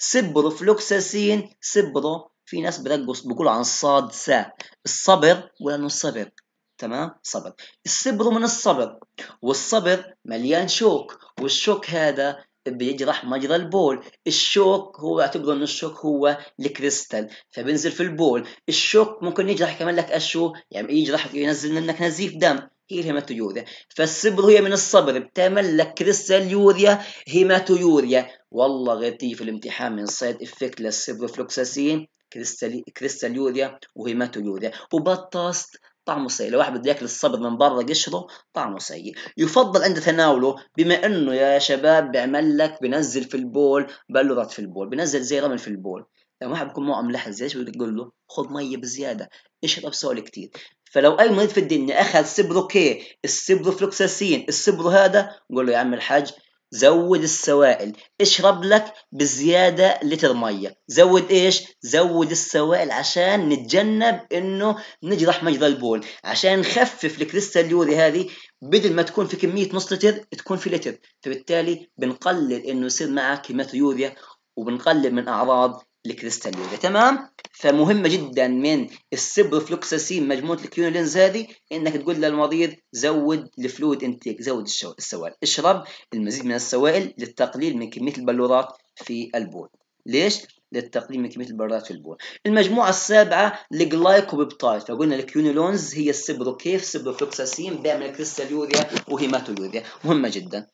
سبروفلوكساسين سبرو في ناس بيقولوا عن صاد سا الصبر ولانه الصبر تمام صبر الصبر من الصبر والصبر مليان شوك والشوك هذا بيجرح مجرى البول الشوك هو اعتبره انه الشوك هو الكريستال فبينزل في البول الشوك ممكن يجرح كمان لك اشو يعني يجرح ينزل منك نزيف دم هي الهيماتويوريا فالسبر هي من الصبر بتملك كريستال يوريا هيماتويوريا والله غيرتي في الامتحان من سايد افكت للسبروفلوكساسين كريستال يوريا وهيماتويوريا وبطاست طعمه سيء لو واحد بده ياكل الصبر من برا قشره طعمه سيء يفضل عند تناوله بما انه يا شباب بيعمل لك بنزل في البول بلورات في البول بنزل زي رمل في البول لما واحد بيكون معه املاح بدك بتقول له خذ ميه بزياده اشرب سول كتير فلو اي مريض في الدنيا اخذ سبرو كي السبرو فلوكساسين السبرو هذا قول له يا عم الحاج زود السوائل اشرب لك بزيادة لتر مية زود ايش زود السوائل عشان نتجنب انه نجرح مجرى البول عشان نخفف الكريستال اليوري هذه بدل ما تكون في كمية نص لتر تكون في لتر فبالتالي بنقلل انه يصير معك يوريا وبنقلل من اعراض الكريستالية تمام فمهمه جدا من السبروفلوكساسين مجموعه الكيونولينز هذه انك تقول للمريض زود الفلويد انتيك زود السوائل اشرب المزيد من السوائل للتقليل من كميه البلورات في البول ليش للتقليل من كميه البلورات في البول المجموعه السابعه الجلايكوبيبتايد فقلنا الكيونولونز هي السبروكيف سبروفلوكساسين بيعمل كريستاليوريا وهيماتولوريا مهمه جدا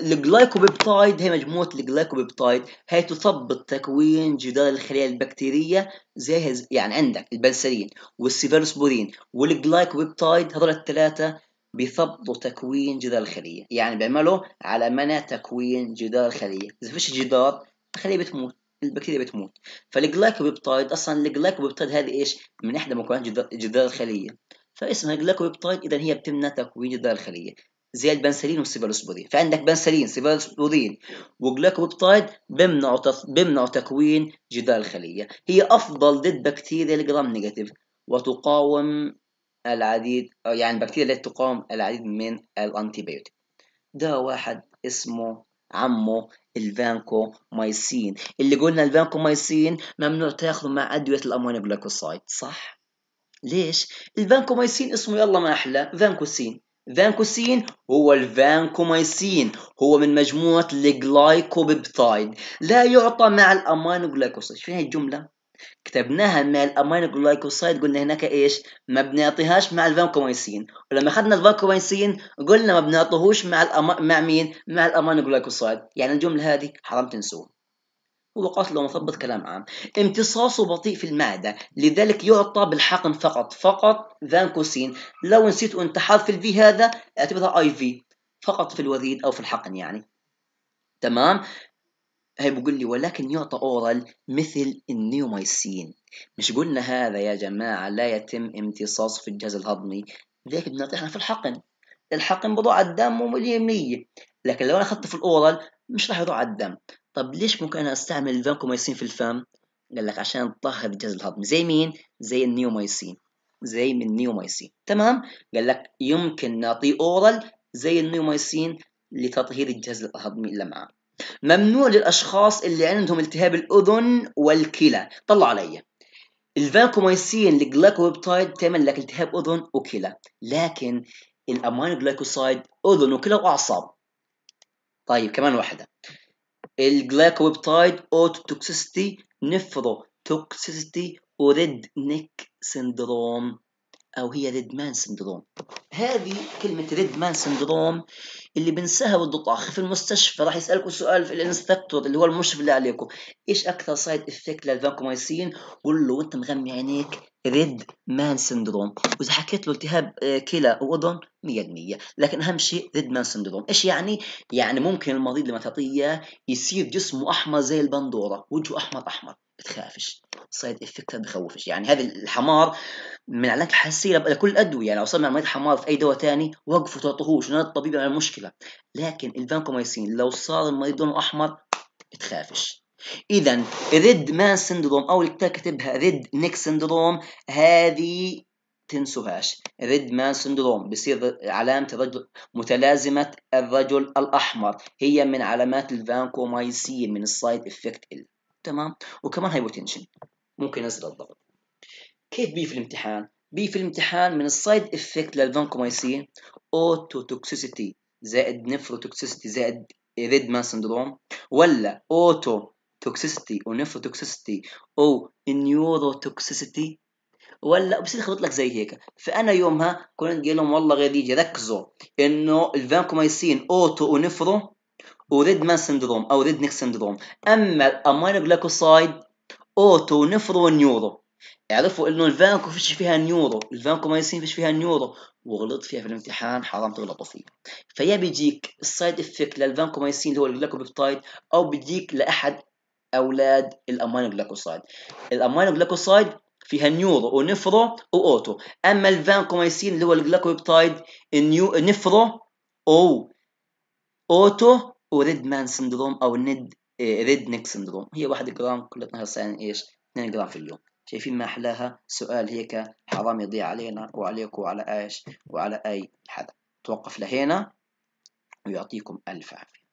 الجلايكوبيبتايد هي مجموعة الجلايكوبيبتايد هي تثبط تكوين جدار الخلية البكتيرية زي يعني عندك البنسلين والسيفيروسبورين والجلايكوبيبتايد هذول الثلاثة بيثبطوا تكوين جدار الخلية يعني بيعملوا على منع تكوين جدار الخلية إذا فيش جدار الخلية بتموت البكتيريا بتموت فالجلايكوبيبتايد اصلا الجلايكوبيبتايد هذه ايش من احدى مكونات جدار الخليه فاسمها جلايكوبيبتايد اذا هي بتمنع تكوين جدار الخليه زي البنسلين والسيفالوسبودين فعندك بنسلين سيفالوسبودين وجلوكوبتايد بيمنعوا بيمنعوا تكوين جدار الخليه هي افضل ضد بكتيريا الجرام نيجاتيف وتقاوم العديد يعني البكتيريا التي تقاوم العديد من الانتيبيوتيك ده واحد اسمه عمه الفانكو مايسين اللي قلنا الفانكو مايسين ممنوع تاخذه مع ادويه الامونيا جلوكوسايد صح ليش الفانكو مايسين اسمه يلا ما احلى فانكوسين فانكوسين هو الفانكومايسين هو من مجموعة الجلايكوبيبتايد لا يعطى مع الأمينو جلايكوسايد شوفين هاي الجملة كتبناها مع الأمينو جلايكوسايد قلنا هناك إيش ما بنعطيهاش مع الفانكومايسين ولما أخذنا الفانكومايسين قلنا ما بنعطيهوش مع الأم... مع مين مع الأمينو جلايكوسايد يعني الجملة هذه حرام تنسوها لو مثبط كلام عام امتصاصه بطيء في المعدة لذلك يعطى بالحقن فقط فقط فانكوسين لو نسيت انت في الفي هذا اعتبرها اي في فقط في الوريد او في الحقن يعني تمام هي بقول لي ولكن يعطى اورال مثل النيومايسين مش قلنا هذا يا جماعة لا يتم امتصاصه في الجهاز الهضمي لكن احنا في الحقن الحقن بضع الدم ومليمية لكن لو انا اخذته في الاورال مش راح يضع الدم طب ليش ممكن انا استعمل الفانكومايسين في الفم قال لك عشان تطهر الجهاز الهضمي زي مين زي النيومايسين زي من النيومايسين تمام قال لك يمكن نعطيه اورال زي النيومايسين لتطهير الجهاز الهضمي اللمعه ممنوع للاشخاص اللي عندهم التهاب الاذن والكلى طلعوا علي الفانكومايسين الجلايكوبيبتايد تعمل لك التهاب اذن وكلى لكن الامين جلايكوسايد اذن وكلى واعصاب طيب كمان واحده الجلايكوبتايد اوتو توكسيستي نفرو توكسيستي وريد نيك سندروم او هي ريد مان سندروم هذه كلمه ريد مان سندروم اللي بنساها بالدقاخ في المستشفى راح يسالكم سؤال في الانستكتور اللي هو المشرف اللي عليكم ايش اكثر سايد افكت للفانكومايسين قول له وانت مغمي عينيك ريد مان سندروم واذا حكيت له التهاب آه، كلى واذن 100% لكن اهم شيء ريد مان سندروم ايش يعني يعني ممكن المريض لما تعطيه اياه يصير جسمه احمر زي البندوره وجهه احمر احمر بتخافش سايد افكت بخوفش يعني هذا الحمار من علامات الحساسيه لكل الادويه يعني لو صار مع مريض حمار في اي دواء ثاني وقفوا تعطوهوش ونادى الطبيب على المشكله لكن الفانكومايسين لو صار المريض لونه احمر بتخافش اذا ريد مان سندروم او كتاب كاتبها ريد نيك سندروم هذه تنسوهاش ريد مان سندروم بصير علامة الرجل متلازمة الرجل الأحمر هي من علامات الفانكومايسين من السايد افكت ال تمام وكمان هايبوتنشن ممكن ينزل الضغط كيف بي في الامتحان بي في الامتحان من السايد افكت للفانكومايسين توكسيسيتي زائد توكسيسيتي زائد ريدمان سندروم ولا اوتو توكسيستي او توكسيستي او توكسيستي ولا بصير خبط لك زي هيك فانا يومها كنت قايل لهم والله يجي ركزوا انه الفانكومايسين اوتو ونفرو وريد مان سندروم او ريد نيك سندروم اما الامينوجلايكوسايد اوتو ونفرو ونيورو اعرفوا انه الفانكو فيش فيها نيورو الفانكومايسين فيش فيها نيورو وغلطت فيها في الامتحان حرام تغلطوا فيه فيا بيجيك السايد افكت للفانكومايسين اللي هو الجلاكوبيبتايد او بيجيك لاحد اولاد الامينو جلايكوسايد الامينو جلايكوسايد فيها نيورو ونفرو واوتو اما الفانكوميسين اللي هو الجلايكوبتايد النيو نفرو او اوتو وريد مان سندروم او ند إيه، ريد نيك سندروم هي 1 جرام كل 12 ساعه ايش 2 جرام في اليوم شايفين ما احلاها سؤال هيك حرام يضيع علينا وعليكم وعلى ايش وعلى اي حدا توقف لهنا ويعطيكم الف عافيه